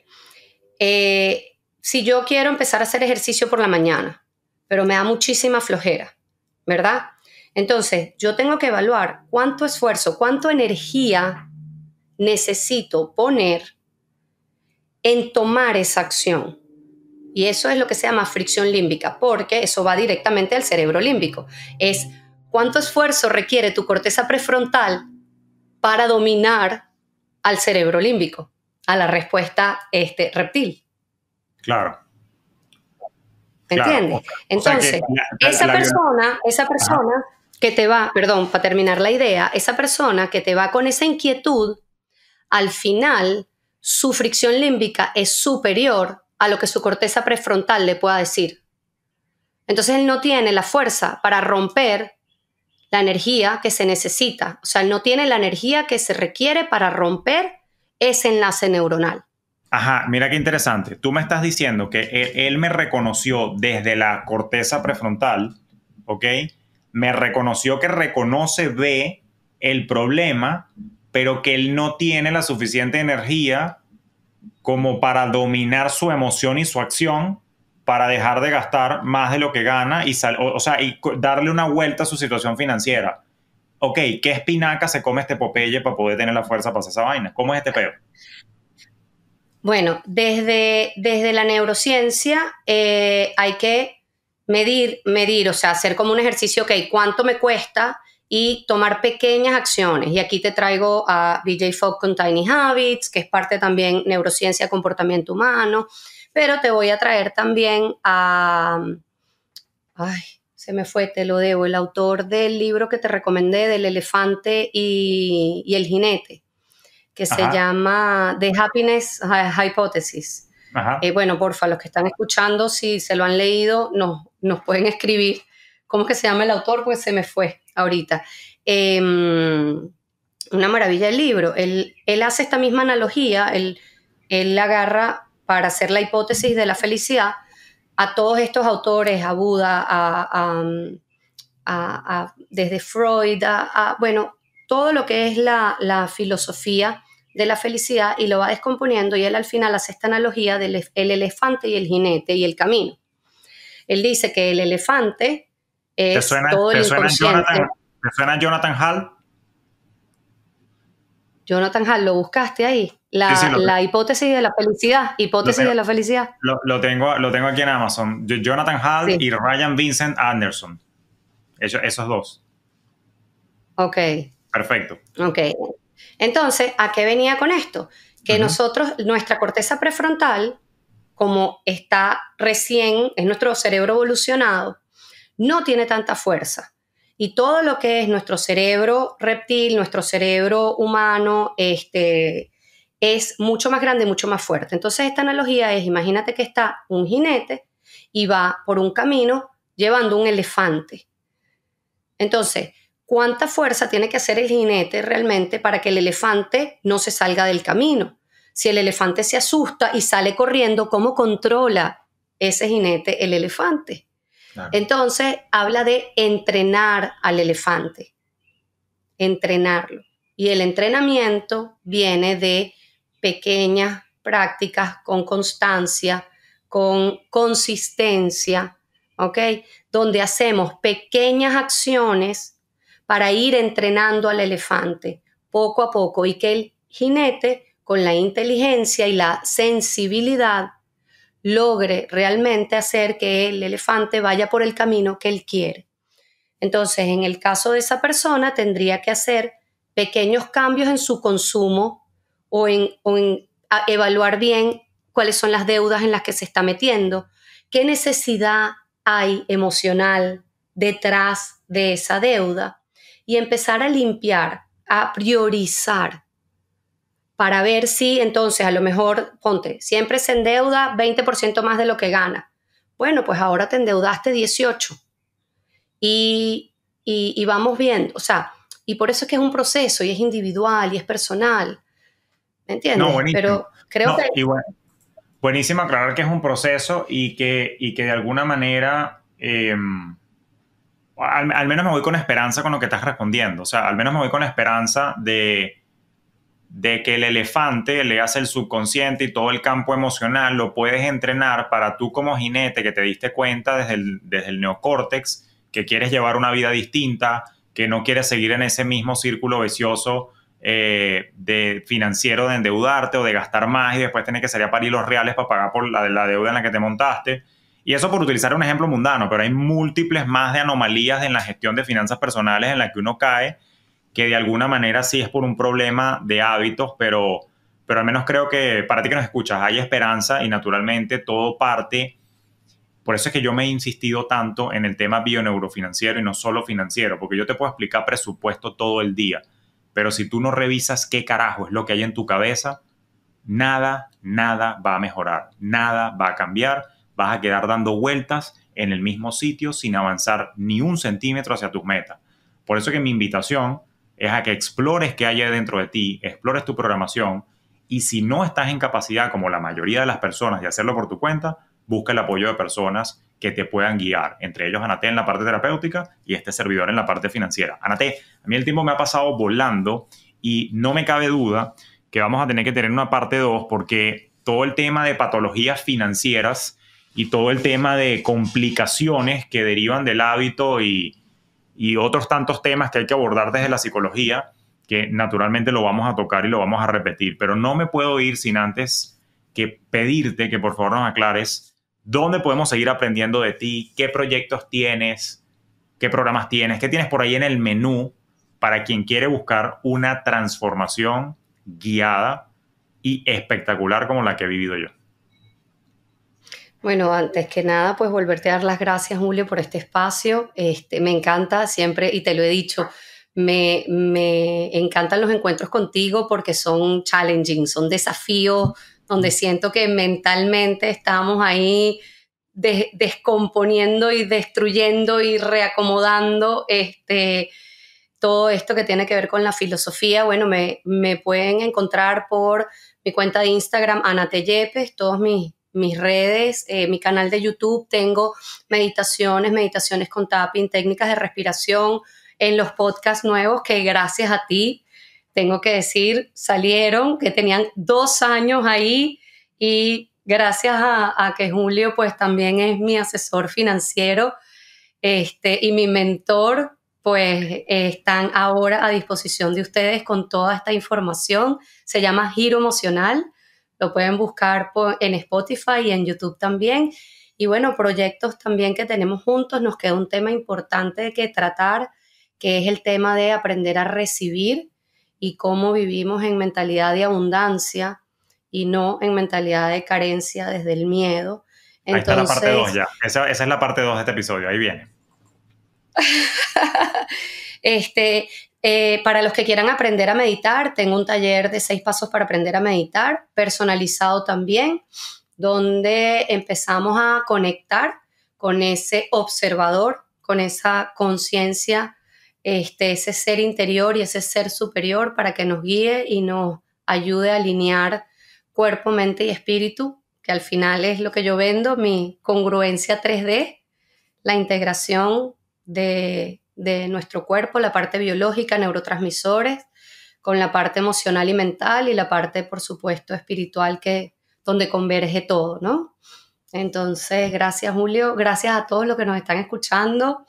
eh, si yo quiero empezar a hacer ejercicio por la mañana, pero me da muchísima flojera, ¿verdad? Entonces, yo tengo que evaluar cuánto esfuerzo, cuánta energía necesito poner en tomar esa acción. Y eso es lo que se llama fricción límbica, porque eso va directamente al cerebro límbico. Es cuánto esfuerzo requiere tu corteza prefrontal para dominar al cerebro límbico, a la respuesta este, reptil. Claro. ¿Me Entonces, esa, persona, esa persona que te va, perdón, para terminar la idea, esa persona que te va con esa inquietud, al final su fricción límbica es superior a lo que su corteza prefrontal le pueda decir. Entonces él no tiene la fuerza para romper la energía que se necesita, o sea, él no tiene la energía que se requiere para romper ese enlace neuronal. Ajá, mira qué interesante. Tú me estás diciendo que e, él, me reconoció desde la corteza prefrontal, ¿ok? Me reconoció que reconoce, ve el problema, pero que él no tiene la suficiente energía como para dominar su emoción y su acción para dejar de gastar más de lo que gana y, darle una vuelta a su situación financiera. Ok, ¿qué espinaca se come este Popeye para poder tener la fuerza para hacer esa vaina? ¿Cómo es este peor bueno, desde, desde la neurociencia eh, hay que medir, medir, o sea, hacer como un ejercicio, ok, ¿cuánto me cuesta? Y tomar pequeñas acciones. Y aquí te traigo a BJ Fogg con Tiny Habits, que es parte también neurociencia, comportamiento humano, pero te voy a traer también a... Ay, se me fue, te lo debo, el autor del libro que te recomendé, del elefante y el jinete que se llama The Happiness Hypothesis. Eh, bueno, porfa, los que están escuchando, si se lo han leído, nos, nos pueden escribir. ¿Cómo es que se llama el autor? Pues se me fue ahorita. Em, una maravilla el libro. Él, hace esta misma analogía, él, él agarra para hacer la hipótesis de la felicidad a todos estos autores, a Buda, a, desde Freud, a, bueno, todo lo que es la filosofía de la felicidad y lo va descomponiendo y él al final hace esta analogía del el elefante y el jinete y el camino. Él dice que el elefante es ¿Te suena, todo el te suena Jonathan, ¿Te suena Jonathan Hall? Jonathan Hall, ¿lo buscaste ahí? La, hipótesis de la felicidad, hipótesis de la felicidad. Lo, tengo, lo tengo aquí en Amazon. Jonathan Hall y Ryan Vincent Anderson. esos dos. Ok. Perfecto. Ok. Entonces, ¿a qué venía con esto? Que nosotros, nuestra corteza prefrontal, como está recién, es nuestro cerebro evolucionado, no tiene tanta fuerza. Y todo lo que es nuestro cerebro reptil, nuestro cerebro humano, este, es mucho más grande, mucho más fuerte. Entonces esta analogía es, imagínate que está un jinete y va por un camino llevando un elefante. Entonces, cuánta fuerza tiene que hacer el jinete realmente para que el elefante no se salga del camino. Si el elefante se asusta y sale corriendo, ¿cómo controla ese jinete el elefante? Entonces, habla de entrenar al elefante, entrenarlo. Y el entrenamiento viene de pequeñas prácticas con constancia, con consistencia, ¿ok? Donde hacemos pequeñas acciones para ir entrenando al elefante poco a poco y que el jinete, con la inteligencia y la sensibilidad, logre realmente hacer que el elefante vaya por el camino que él quiere. Entonces, en el caso de esa persona, tendría que hacer pequeños cambios en su consumo o en, evaluar bien cuáles son las deudas en las que se está metiendo, qué necesidad hay emocional detrás de esa deuda y empezar a limpiar, a priorizar para ver si entonces a lo mejor, ponte, siempre se endeuda 20% más de lo que gana. Bueno, pues ahora te endeudaste 18 y, y, vamos viendo, o sea, y por eso es que es un proceso y es individual y es personal. ¿Me entiendes? No, buenísimo. Pero creo que... Buenísimo aclarar que es un proceso y que, que de alguna manera em, al, menos me voy con esperanza con lo que estás respondiendo. O sea, al menos me voy con esperanza de, de que el elefante le hace el subconsciente y todo el campo emocional lo puedes entrenar para tú como jinete que te diste cuenta desde el, desde neocórtex que quieres llevar una vida distinta, que no quieres seguir en ese mismo círculo vicioso eh, de financiero de endeudarte o de gastar más y después tener que salir a parir los reales para pagar por la, la deuda en la que te montaste y eso por utilizar un ejemplo mundano, pero hay múltiples más de anomalías en la gestión de finanzas personales en la que uno cae, que de alguna manera sí es por un problema de hábitos, pero, pero al menos creo que para ti que nos escuchas hay esperanza y naturalmente todo parte. Por eso es que yo me he insistido tanto en el tema bioneurofinanciero y no solo financiero, porque yo te puedo explicar presupuesto todo el día, pero si tú no revisas qué carajo es lo que hay en tu cabeza, nada, nada va a mejorar, nada va a cambiar vas a quedar dando vueltas en el mismo sitio sin avanzar ni un centímetro hacia tus metas. Por eso que mi invitación es a que explores qué hay dentro de ti, explores tu programación y si no estás en capacidad, como la mayoría de las personas, de hacerlo por tu cuenta, busca el apoyo de personas que te puedan guiar, entre ellos Anate en la parte terapéutica y este servidor en la parte financiera. Anate, a mí el tiempo me ha pasado volando y no me cabe duda que vamos a tener que tener una parte 2 porque todo el tema de patologías financieras y todo el tema de complicaciones que derivan del hábito y, otros tantos temas que hay que abordar desde la psicología, que naturalmente lo vamos a tocar y lo vamos a repetir. Pero no me puedo ir sin antes que pedirte que por favor nos aclares dónde podemos seguir aprendiendo de ti, qué proyectos tienes, qué programas tienes, qué tienes por ahí en el menú para quien quiere buscar una transformación guiada y espectacular como la que he vivido yo. Bueno, antes que nada, pues volverte a dar las gracias, Julio, por este espacio. Este, me encanta siempre, y te lo he dicho, me, me encantan los encuentros contigo porque son challenging, son desafíos donde siento que mentalmente estamos ahí descomponiendo y destruyendo y reacomodando este, todo esto que tiene que ver con la filosofía. Bueno, me, me pueden encontrar por mi cuenta de Instagram, Anate Yepes, todos mis mis redes, eh, mi canal de YouTube, tengo meditaciones, meditaciones con tapping, técnicas de respiración en los podcasts nuevos que gracias a ti, tengo que decir, salieron, que tenían dos años ahí y gracias a, que Julio pues también es mi asesor financiero este, y mi mentor, pues están ahora a disposición de ustedes con toda esta información. Se llama Giro Emocional lo pueden buscar en Spotify y en YouTube también. Y bueno, proyectos también que tenemos juntos. Nos queda un tema importante que tratar, que es el tema de aprender a recibir y cómo vivimos en mentalidad de abundancia y no en mentalidad de carencia desde el miedo. Ahí está la parte ya. Esa, es la parte 2 de este episodio. Ahí viene. este, eh, para los que quieran aprender a meditar, tengo un taller de seis pasos para aprender a meditar, personalizado también, donde empezamos a conectar con ese observador, con esa conciencia, este, ese ser interior y ese ser superior para que nos guíe y nos ayude a alinear cuerpo, mente y espíritu, que al final es lo que yo vendo, mi congruencia 3D, la integración de de nuestro cuerpo, la parte biológica, neurotransmisores, con la parte emocional y mental y la parte, por supuesto, espiritual, que donde converge todo, ¿no? Entonces, gracias Julio, gracias a todos los que nos están escuchando.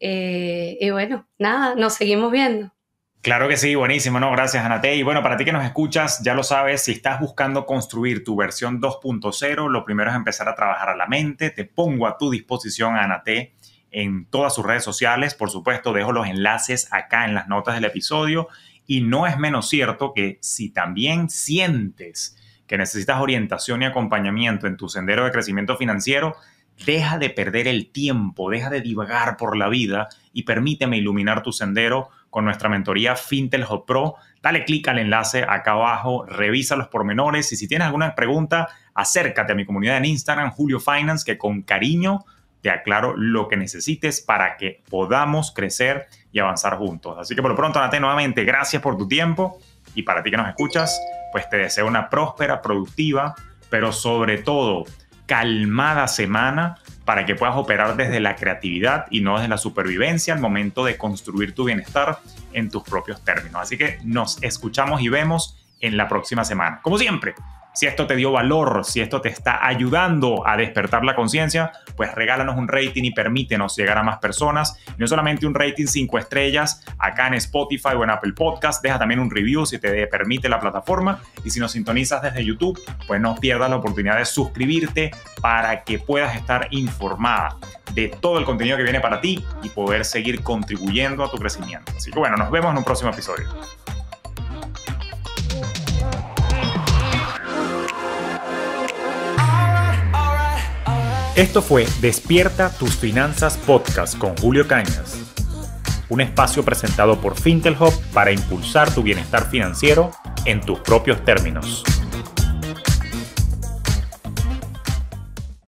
Eh, y bueno, nada, nos seguimos viendo. Claro que sí, buenísimo, ¿no? Gracias, Anate. Y bueno, para ti que nos escuchas, ya lo sabes, si estás buscando construir tu versión 2.0, lo primero es empezar a trabajar a la mente. Te pongo a tu disposición, Anate en todas sus redes sociales. Por supuesto, dejo los enlaces acá en las notas del episodio. Y no es menos cierto que si también sientes que necesitas orientación y acompañamiento en tu sendero de crecimiento financiero, deja de perder el tiempo, deja de divagar por la vida y permíteme iluminar tu sendero con nuestra mentoría Fintel Pro. Dale clic al enlace acá abajo, revisa los pormenores y si tienes alguna pregunta, acércate a mi comunidad en Instagram, Julio Finance, que con cariño te aclaro lo que necesites para que podamos crecer y avanzar juntos. Así que por lo pronto, Nate, nuevamente, gracias por tu tiempo y para ti que nos escuchas, pues te deseo una próspera, productiva, pero sobre todo calmada semana para que puedas operar desde la creatividad y no desde la supervivencia al momento de construir tu bienestar en tus propios términos. Así que nos escuchamos y vemos en la próxima semana. Como siempre, si esto te dio valor, si esto te está ayudando a despertar la conciencia, pues regálanos un rating y permítenos llegar a más personas. no solamente un rating 5 estrellas acá en Spotify o en Apple Podcast, deja también un review si te permite la plataforma. Y si nos sintonizas desde YouTube, pues no pierdas la oportunidad de suscribirte para que puedas estar informada de todo el contenido que viene para ti y poder seguir contribuyendo a tu crecimiento. Así que bueno, nos vemos en un próximo episodio. Esto fue Despierta tus finanzas podcast con Julio Cañas, un espacio presentado por Fintelhop para impulsar tu bienestar financiero en tus propios términos.